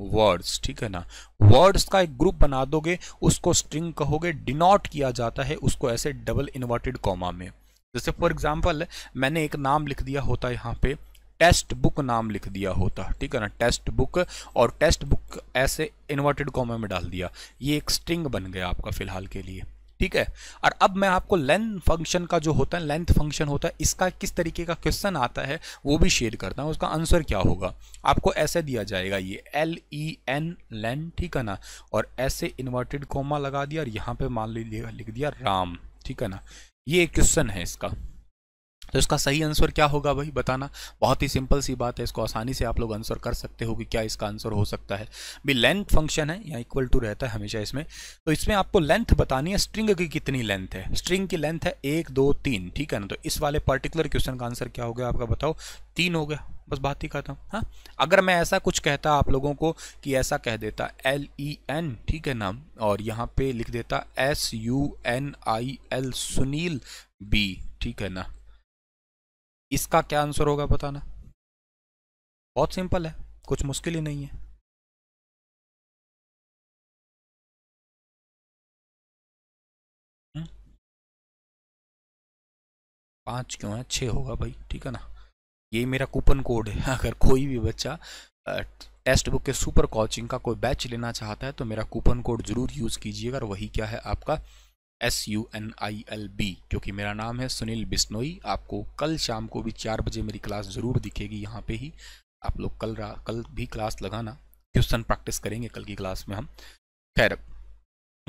Speaker 1: वर्ड्स ठीक है ना वर्ड्स का एक ग्रुप बना दोगे उसको स्ट्रिंग कहोगे डिनोट किया जाता है उसको ऐसे डबल इन्वर्टेड कॉमा में जैसे फॉर एग्जाम्पल मैंने एक नाम लिख दिया होता है यहाँ पे टेस्ट बुक नाम लिख दिया होता ठीक है ना टेस्ट बुक और टेस्ट बुक ऐसे इन्वर्टेड कॉमा में डाल दिया ये एक स्ट्रिंग बन गया आपका फिलहाल के लिए ठीक है और अब मैं आपको लेंथ फंक्शन का जो होता है लेंथ फंक्शन होता है इसका किस तरीके का क्वेश्चन आता है वो भी शेयर करता हूँ उसका आंसर क्या होगा आपको ऐसे दिया जाएगा ये एल ई एन लेन ठीक है ना और ऐसे इन्वर्टेड कोमा लगा दिया और यहाँ पे मान लीजिए लिख दिया राम ठीक है ना ये क्वेश्चन है इसका तो इसका सही आंसर क्या होगा भाई बताना बहुत ही सिंपल सी बात है इसको आसानी से आप लोग आंसर कर सकते हो कि क्या इसका आंसर हो सकता है भी लेंथ फंक्शन है या इक्वल टू रहता है हमेशा इसमें तो इसमें आपको लेंथ बतानी है स्ट्रिंग की कितनी लेंथ है स्ट्रिंग की लेंथ है एक दो तीन ठीक है ना तो इस वाले पर्टिकुलर क्वेश्चन का आंसर क्या हो गया आपका बताओ तीन हो गया बस बात ही हूँ हाँ अगर मैं ऐसा कुछ कहता आप लोगों को कि ऐसा कह देता एल ई एन ठीक है ना और यहाँ पे लिख देता S U N I L Sunil
Speaker 2: B ठीक है ना इसका क्या आंसर होगा बताना बहुत सिंपल है कुछ मुश्किल ही नहीं है हम्म। पांच क्यों है छह होगा भाई ठीक है ना ये मेरा कूपन कोड है अगर
Speaker 1: कोई भी बच्चा टेस्ट बुक के सुपर कोचिंग का कोई बैच लेना चाहता है तो मेरा कूपन कोड ज़रूर यूज़ कीजिएगा और वही क्या है आपका S U N I L B क्योंकि मेरा नाम है सुनील बिस्नोई आपको कल शाम को भी चार बजे मेरी क्लास ज़रूर दिखेगी यहाँ पे ही आप लोग कल रा कल भी क्लास लगाना क्वेश्चन प्रैक्टिस करेंगे कल की क्लास में हम खैर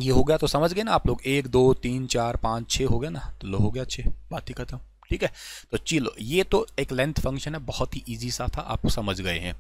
Speaker 1: ये हो गया तो समझ गए ना आप लोग एक दो तीन चार पाँच छः हो गया ना तो लो हो गया छः बात ही खत्म ठीक है तो चलो ये तो एक लेंथ फंक्शन है बहुत ही ईजी सा था आप समझ गए हैं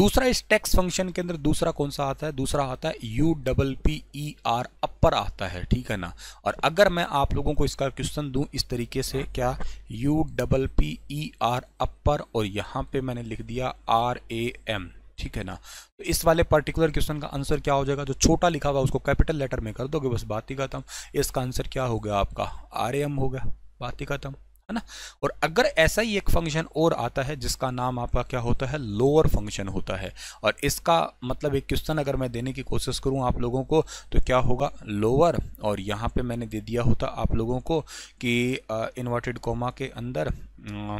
Speaker 1: दूसरा इस टैक्स फंक्शन के अंदर दूसरा कौन सा आता है दूसरा आता है U double P E R upper आता है ठीक है ना और अगर मैं आप लोगों को इसका क्वेश्चन दूँ इस तरीके से क्या U double P E R upper और यहाँ पे मैंने लिख दिया आर ए एम ठीक है ना तो इस वाले पर्टिकुलर क्वेश्चन का आंसर क्या हो जाएगा जो छोटा लिखा हुआ उसको कैपिटल लेटर में कर दोगे बस बात ही खत्म इसका आंसर क्या हो गया आपका आर एम हो गया बात ही खत्म है ना और अगर ऐसा ही एक फंक्शन और आता है जिसका नाम आपका क्या होता है लोअर फंक्शन होता है और इसका मतलब एक क्वेश्चन अगर मैं देने की कोशिश करूँ आप लोगों को तो क्या होगा लोअर और यहाँ पे मैंने दे दिया होता आप लोगों को कि इन्वर्टेड कोमा के अंदर आ,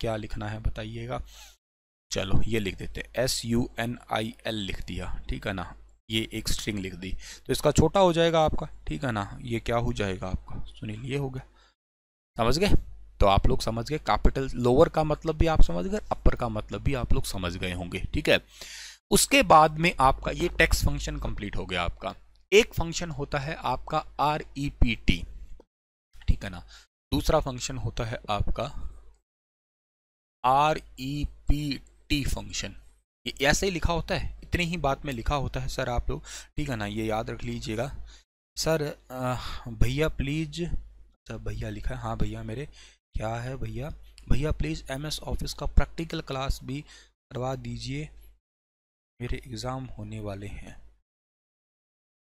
Speaker 1: क्या लिखना है बताइएगा चलो ये लिख देते हैं S U N I L लिख दिया ठीक है ना ये एक स्ट्रिंग लिख दी तो इसका छोटा हो जाएगा आपका ठीक है ना ये क्या हो जाएगा आपका सुनील ये हो गया समझ गए तो आप लोग समझ गए कैपिटल लोअर का मतलब भी आप समझ गए अपर का मतलब भी आप लोग समझ गए होंगे ठीक है उसके बाद में आपका ये टैक्स फंक्शन कंप्लीट हो गया आपका एक फंक्शन होता है आपका आर ई पी टी ठीक है ना दूसरा फंक्शन होता है आपका R E P T function ये ऐसे ही लिखा होता है इतनी ही बात में लिखा होता है सर आप लोग ठीक है ना ये याद रख लीजिएगा सर भैया प्लीज़ तब भैया लिखा है
Speaker 3: हाँ भैया मेरे क्या है भैया भैया प्लीज़ एमएस ऑफिस का प्रैक्टिकल क्लास भी करवा दीजिए मेरे एग्ज़ाम होने वाले हैं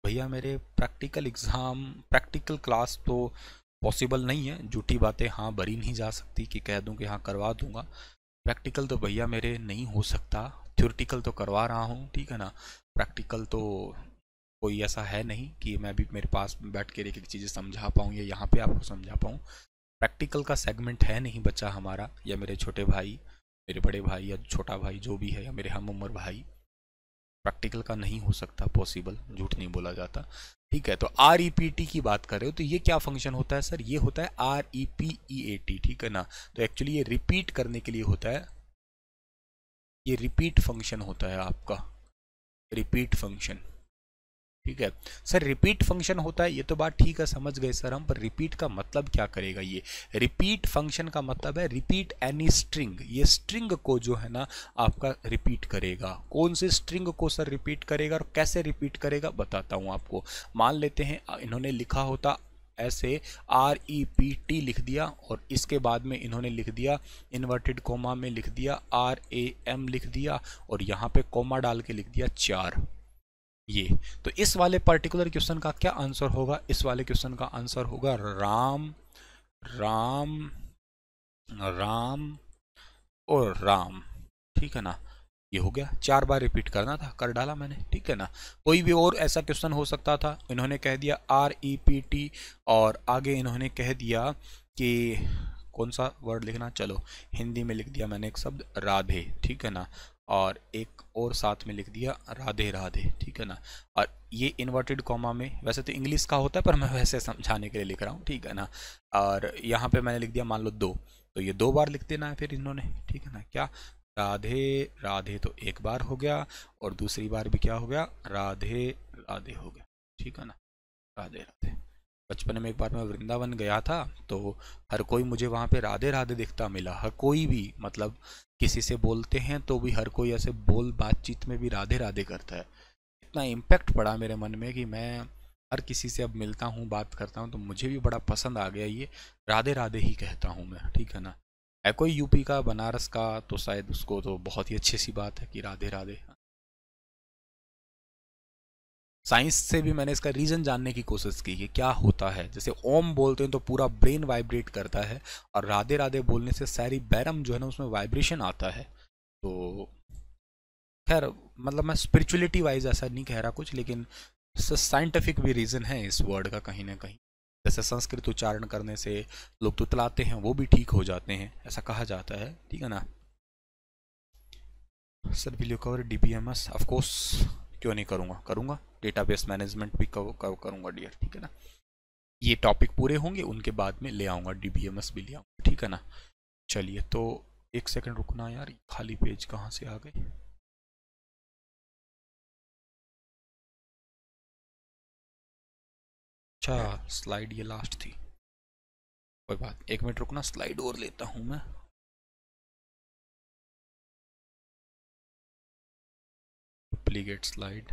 Speaker 3: भैया मेरे प्रैक्टिकल एग्ज़ाम प्रैक्टिकल क्लास तो पॉसिबल नहीं है
Speaker 1: झूठी बातें हाँ भरी नहीं जा सकती कि कह दूँ कि हाँ करवा दूँगा प्रैक्टिकल तो भैया मेरे नहीं हो सकता थ्योरेटिकल तो करवा रहा हूँ ठीक है ना प्रैक्टिकल तो कोई ऐसा है नहीं कि मैं भी मेरे पास बैठ कर एक एक चीज़ें समझा पाऊँ या यहाँ पे आपको समझा पाऊँ प्रैक्टिकल का सेगमेंट है नहीं बच्चा हमारा या मेरे छोटे भाई मेरे बड़े भाई या छोटा भाई जो भी है या मेरे हम उम्र भाई प्रैक्टिकल का नहीं हो सकता पॉसिबल झूठ नहीं बोला जाता ठीक है तो आर ई पी टी की बात कर रहे हो तो ये क्या फंक्शन होता है सर ये होता है R E P E A T ठीक है ना तो एक्चुअली ये रिपीट करने के लिए होता है ये रिपीट फंक्शन होता है आपका रिपीट फंक्शन ठीक है सर रिपीट फंक्शन होता है ये तो बात ठीक है समझ गए सर हम पर रिपीट का मतलब क्या करेगा ये रिपीट फंक्शन का मतलब है रिपीट एनी स्ट्रिंग ये स्ट्रिंग को जो है ना आपका रिपीट करेगा कौन से स्ट्रिंग को सर रिपीट करेगा और कैसे रिपीट करेगा बताता हूँ आपको मान लेते हैं इन्होंने लिखा होता ऐसे आर ई पी टी लिख दिया और इसके बाद में इन्होंने लिख दिया इन्वर्टेड कोमा में लिख दिया आर ए एम लिख दिया और यहाँ पे कोमा डाल के लिख दिया चार ये तो इस वाले पर्टिकुलर क्वेश्चन का क्या आंसर होगा इस वाले क्वेश्चन का आंसर होगा राम राम राम और राम ठीक है ना ये हो गया चार बार रिपीट करना था कर डाला मैंने ठीक है ना कोई भी और ऐसा क्वेश्चन हो सकता था इन्होंने कह दिया आर ई पी टी और आगे इन्होंने कह दिया कि कौन सा वर्ड लिखना चलो हिंदी में लिख दिया मैंने एक शब्द राधे ठीक है ना और एक और साथ में लिख दिया राधे राधे ठीक है ना और ये इन्वर्टेड कॉमा में वैसे तो इंग्लिश का होता है पर मैं वैसे समझाने के लिए लिख रहा हूँ ठीक है ना और यहाँ पे मैंने लिख दिया मान लो दो तो ये दो बार लिख देना है फिर इन्होंने ठीक है ना क्या राधे राधे तो एक बार हो गया और दूसरी बार भी क्या हो गया राधे राधे हो गया ठीक है ना राधे राधे बचपन में एक बार मैं वृंदावन गया था तो हर कोई मुझे वहाँ पे राधे राधे दिखता मिला हर कोई भी मतलब किसी से बोलते हैं तो भी हर कोई ऐसे बोल बातचीत में भी राधे राधे करता है इतना इम्पैक्ट पड़ा मेरे मन में कि मैं हर किसी से अब मिलता हूँ बात करता हूँ तो मुझे भी बड़ा पसंद आ गया ये राधे
Speaker 3: राधे ही कहता हूँ मैं ठीक है ना है कोई यूपी का बनारस का तो शायद उसको तो बहुत ही अच्छी सी बात है कि राधे राधे हाँ। साइंस
Speaker 1: से भी मैंने इसका रीज़न जानने की कोशिश की कि क्या होता है जैसे ओम बोलते हैं तो पूरा ब्रेन वाइब्रेट करता है और राधे राधे बोलने से सारी बैरम जो है ना उसमें वाइब्रेशन आता है तो खैर मतलब मैं स्पिरिचुअलिटी वाइज ऐसा नहीं कह रहा कुछ लेकिन साइंटिफिक भी रीज़न है इस वर्ड का कहीं ना कहीं जैसे संस्कृत उच्चारण करने से लोग तुतलाते हैं वो भी ठीक हो जाते हैं ऐसा कहा जाता है ठीक है ना sir will you cover D P M S of course क्यों नहीं करूँगा करूँगा डेटाबेस मैनेजमेंट भी करूँगा डियर ठीक है ना ये टॉपिक पूरे होंगे उनके बाद में ले आऊँगा डी
Speaker 2: भी ले आऊँगा ठीक है ना चलिए तो एक सेकंड रुकना यार खाली पेज कहाँ से आ गए अच्छा स्लाइड ये लास्ट थी कोई बात एक मिनट रुकना स्लाइड और लेता हूँ मैं duplicate slide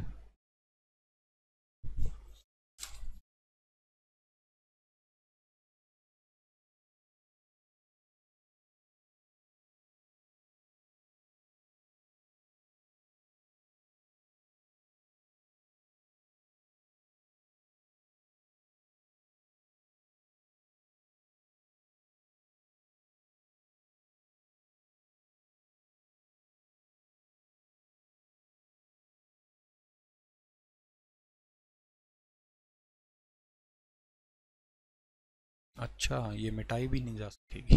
Speaker 2: अच्छा ये मिटाई भी नहीं जा सकेगी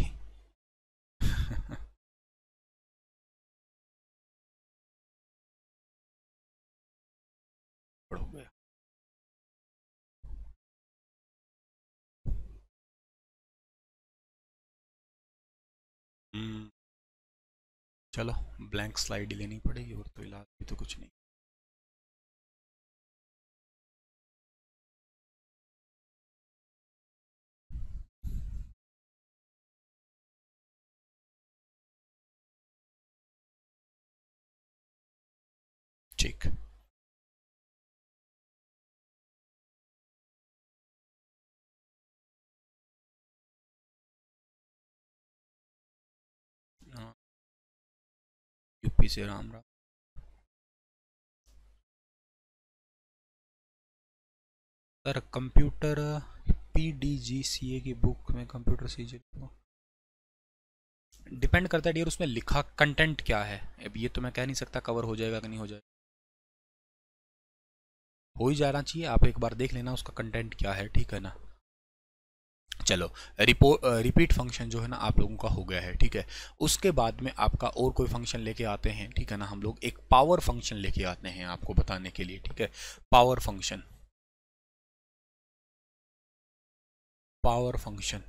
Speaker 2: हम्म। चलो ब्लैंक स्लाइड लेनी पड़ेगी और तो इलाज भी तो कुछ नहीं magic यूपी से राम राम सर कंप्यूटर पीडीजीसीए की बुक में कंप्यूटर सीजी को
Speaker 3: डिपेंड करता है डियर उसमें लिखा कंटेंट क्या है अब ये तो मैं कह नहीं सकता कवर हो जाएगा कि नहीं हो जाएगा हो ही जाना चाहिए आप एक बार देख लेना उसका कंटेंट क्या है ठीक है ना चलो रिपो
Speaker 1: रिपीट फंक्शन जो है ना आप लोगों का हो गया है ठीक है उसके बाद में आपका और कोई फंक्शन लेके आते
Speaker 3: हैं ठीक है ना हम लोग एक पावर फंक्शन लेके आते हैं आपको बताने के लिए ठीक है पावर फंक्शन
Speaker 2: पावर फंक्शन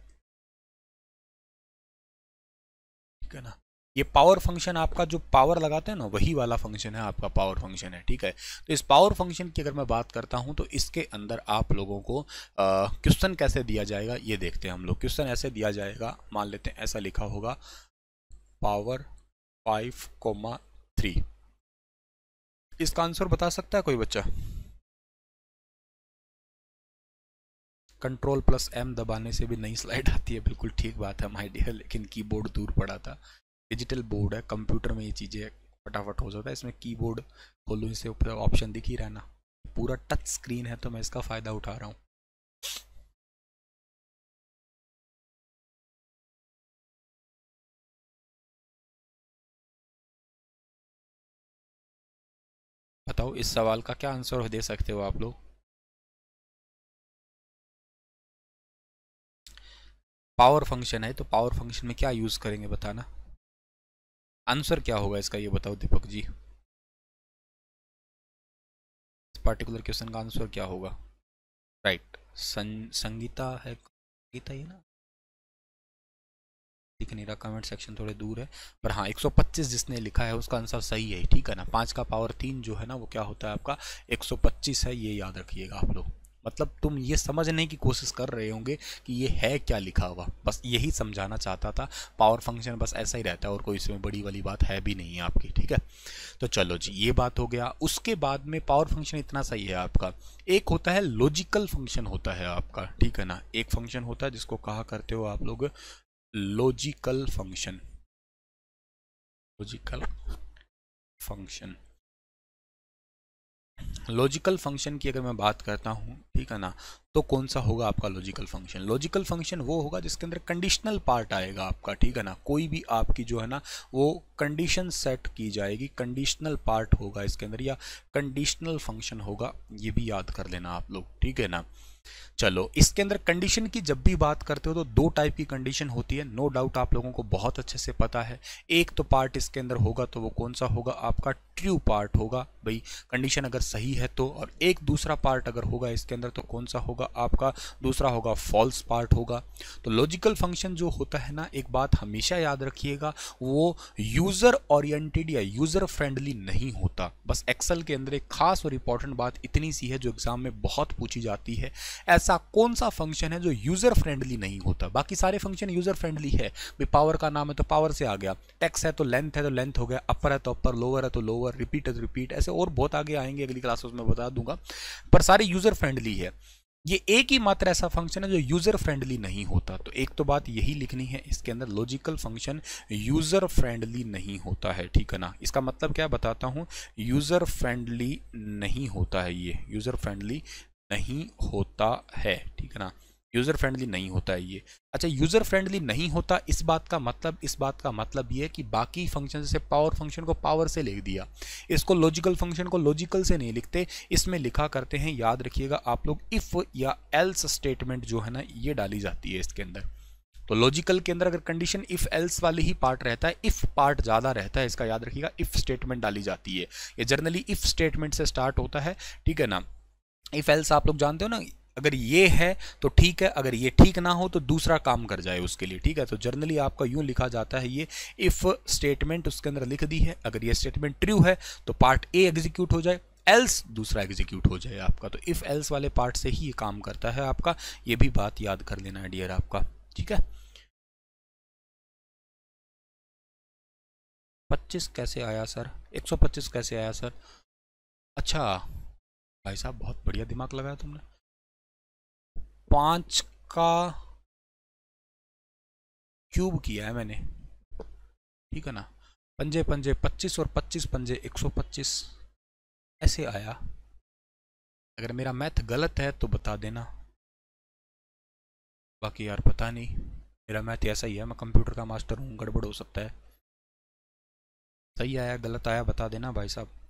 Speaker 2: ठीक है ना ये पावर फंक्शन आपका जो पावर
Speaker 3: लगाते हैं ना वही वाला फंक्शन है आपका पावर फंक्शन है ठीक है तो इस पावर फंक्शन की अगर मैं बात करता हूं तो
Speaker 1: इसके अंदर आप लोगों को क्वेश्चन कैसे दिया जाएगा ये देखते हैं हम लोग क्वेश्चन ऐसे दिया
Speaker 3: जाएगा मान लेते हैं ऐसा लिखा होगा पावर फाइव कोमा थ्री इसका आंसर बता सकता है कोई बच्चा कंट्रोल प्लस एम दबाने से भी नई स्लाइड आती है बिल्कुल ठीक बात है माय डियर लेकिन कीबोर्ड दूर पड़ा था डिजिटल बोर्ड है कंप्यूटर में ये चीज़ें फटाफट हो जाता है इसमें कीबोर्ड खोलो इससे ऊपर ऑप्शन दिख ही रहना पूरा टच स्क्रीन
Speaker 2: है तो मैं इसका फ़ायदा उठा रहा हूँ बताओ इस सवाल का क्या आंसर दे सकते हो आप लोग पावर फंक्शन है तो पावर फंक्शन में क्या यूज़ करेंगे बताना आंसर क्या होगा इसका ये बताओ दीपक जी इस पार्टिकुलर क्वेश्चन का आंसर क्या होगा राइट सं, संगीता है संगीता ही ना
Speaker 3: दिख नहीं रहा कमेंट सेक्शन थोड़े दूर है पर हाँ 125 जिसने लिखा है उसका
Speaker 1: आंसर सही है ठीक है ना पाँच का पावर तीन जो है ना वो क्या होता है आपका 125 है ये याद रखिएगा आप लोग मतलब तुम ये समझने की कोशिश कर रहे होंगे कि ये है क्या लिखा हुआ बस यही समझाना चाहता था पावर फंक्शन बस ऐसा ही रहता है और कोई इसमें बड़ी वाली बात है भी नहीं है आपकी ठीक है तो चलो जी ये बात हो गया उसके बाद में पावर फंक्शन इतना सही है आपका एक होता है लॉजिकल फंक्शन होता है आपका ठीक है ना एक फंक्शन होता है जिसको कहा करते हो आप लोग
Speaker 3: logical function logical function logical function की अगर मैं बात
Speaker 1: करता हूँ ठीक है ना तो कौन सा होगा आपका लॉजिकल फंक्शन लॉजिकल फंक्शन वो होगा जिसके अंदर कंडीशनल पार्ट आएगा आपका ठीक है ना कोई भी आपकी जो है ना वो कंडीशन सेट की जाएगी कंडीशनल पार्ट होगा इसके अंदर या कंडीशनल फंक्शन होगा ये भी याद कर लेना आप लोग ठीक है ना चलो इसके अंदर कंडीशन की जब भी बात करते हो तो दो टाइप की कंडीशन होती है नो no डाउट आप लोगों को बहुत अच्छे से पता है एक तो पार्ट इसके अंदर होगा तो वो कौन सा होगा आपका ट्रू पार्ट होगा भाई कंडीशन अगर सही है तो और एक दूसरा पार्ट अगर होगा इसके अंदर तो कौन सा होगा आपका दूसरा होगा फॉल्स पार्ट होगा तो लॉजिकल फंक्शन जो होता है ना एक बात हमेशा याद रखिएगा वो यूज़र ओरिएंटेड या यूज़र फ्रेंडली नहीं होता बस एक्सेल के अंदर एक खास और इंपॉर्टेंट बात इतनी सी है जो एग्ज़ाम में बहुत पूछी जाती है ऐसा कौन सा फंक्शन है जो यूज़र फ्रेंडली नहीं होता बाकी सारे फंक्शन यूज़र फ्रेंडली है भाई पावर का नाम है तो पावर से आ गया टैक्स है तो लेंथ है तो लेंथ हो गया अपर है तो अपर लोअर है तो lower over repeat as repeat ऐसे और बहुत आगे आएंगे अगली क्लासेस में बता दूंगा पर सारे यूज़र फ्रेंडली है ये एक ही मात्र ऐसा फंक्शन है जो यूज़र फ्रेंडली नहीं होता तो एक तो बात यही लिखनी है इसके अंदर लॉजिकल फंक्शन यूज़र फ्रेंडली नहीं होता है ठीक है ना इसका मतलब क्या बताता हूं यूज़र फ्रेंडली नहीं होता है ये यूज़र फ्रेंडली नहीं होता है ठीक है ना यूज़र फ्रेंडली नहीं होता है ये अच्छा यूज़र फ्रेंडली नहीं होता इस बात का मतलब इस बात का मतलब ये है कि बाकी फंक्शन जैसे पावर फंक्शन को पावर से लिख दिया इसको लॉजिकल फंक्शन को लॉजिकल से नहीं लिखते इसमें लिखा करते हैं याद रखिएगा आप लोग इफ़ या एल्स स्टेटमेंट जो है ना ये डाली जाती है इसके अंदर तो लॉजिकल के अंदर अगर कंडीशन इफ़ एल्स वाली ही पार्ट रहता है इफ़ पार्ट ज़्यादा रहता है इसका याद रखिएगा इफ़ स्टेटमेंट डाली जाती है ये जर्नली इफ़ स्टेटमेंट से स्टार्ट होता है ठीक है ना इफ़ एल्स आप लोग जानते हो ना अगर ये है तो ठीक है अगर ये ठीक ना हो तो दूसरा काम कर जाए उसके लिए ठीक है तो जर्नली आपका यूं लिखा जाता है ये इफ़ स्टेटमेंट उसके अंदर लिख दी है अगर ये स्टेटमेंट ट्रू है तो पार्ट ए एग्जीक्यूट हो जाए एल्स दूसरा एग्जीक्यूट हो जाए आपका तो इफ़ एल्स
Speaker 3: वाले पार्ट से ही ये काम करता है आपका ये भी बात याद कर लेना है डियर आपका ठीक है
Speaker 2: पच्चीस कैसे आया सर एक सौ पच्चीस कैसे आया सर अच्छा भाई साहब बहुत बढ़िया दिमाग
Speaker 3: लगाया तुमने पाँच का क्यूब किया है मैंने ठीक है ना पंजे पंजे पच्चीस और पच्चीस पंजे एक सौ पच्चीस ऐसे आया अगर मेरा मैथ गलत है तो बता देना बाकी यार पता नहीं मेरा
Speaker 2: मैथ ऐसा ही है मैं कंप्यूटर का मास्टर हूँ गड़बड़ हो सकता है सही आया गलत आया बता देना भाई साहब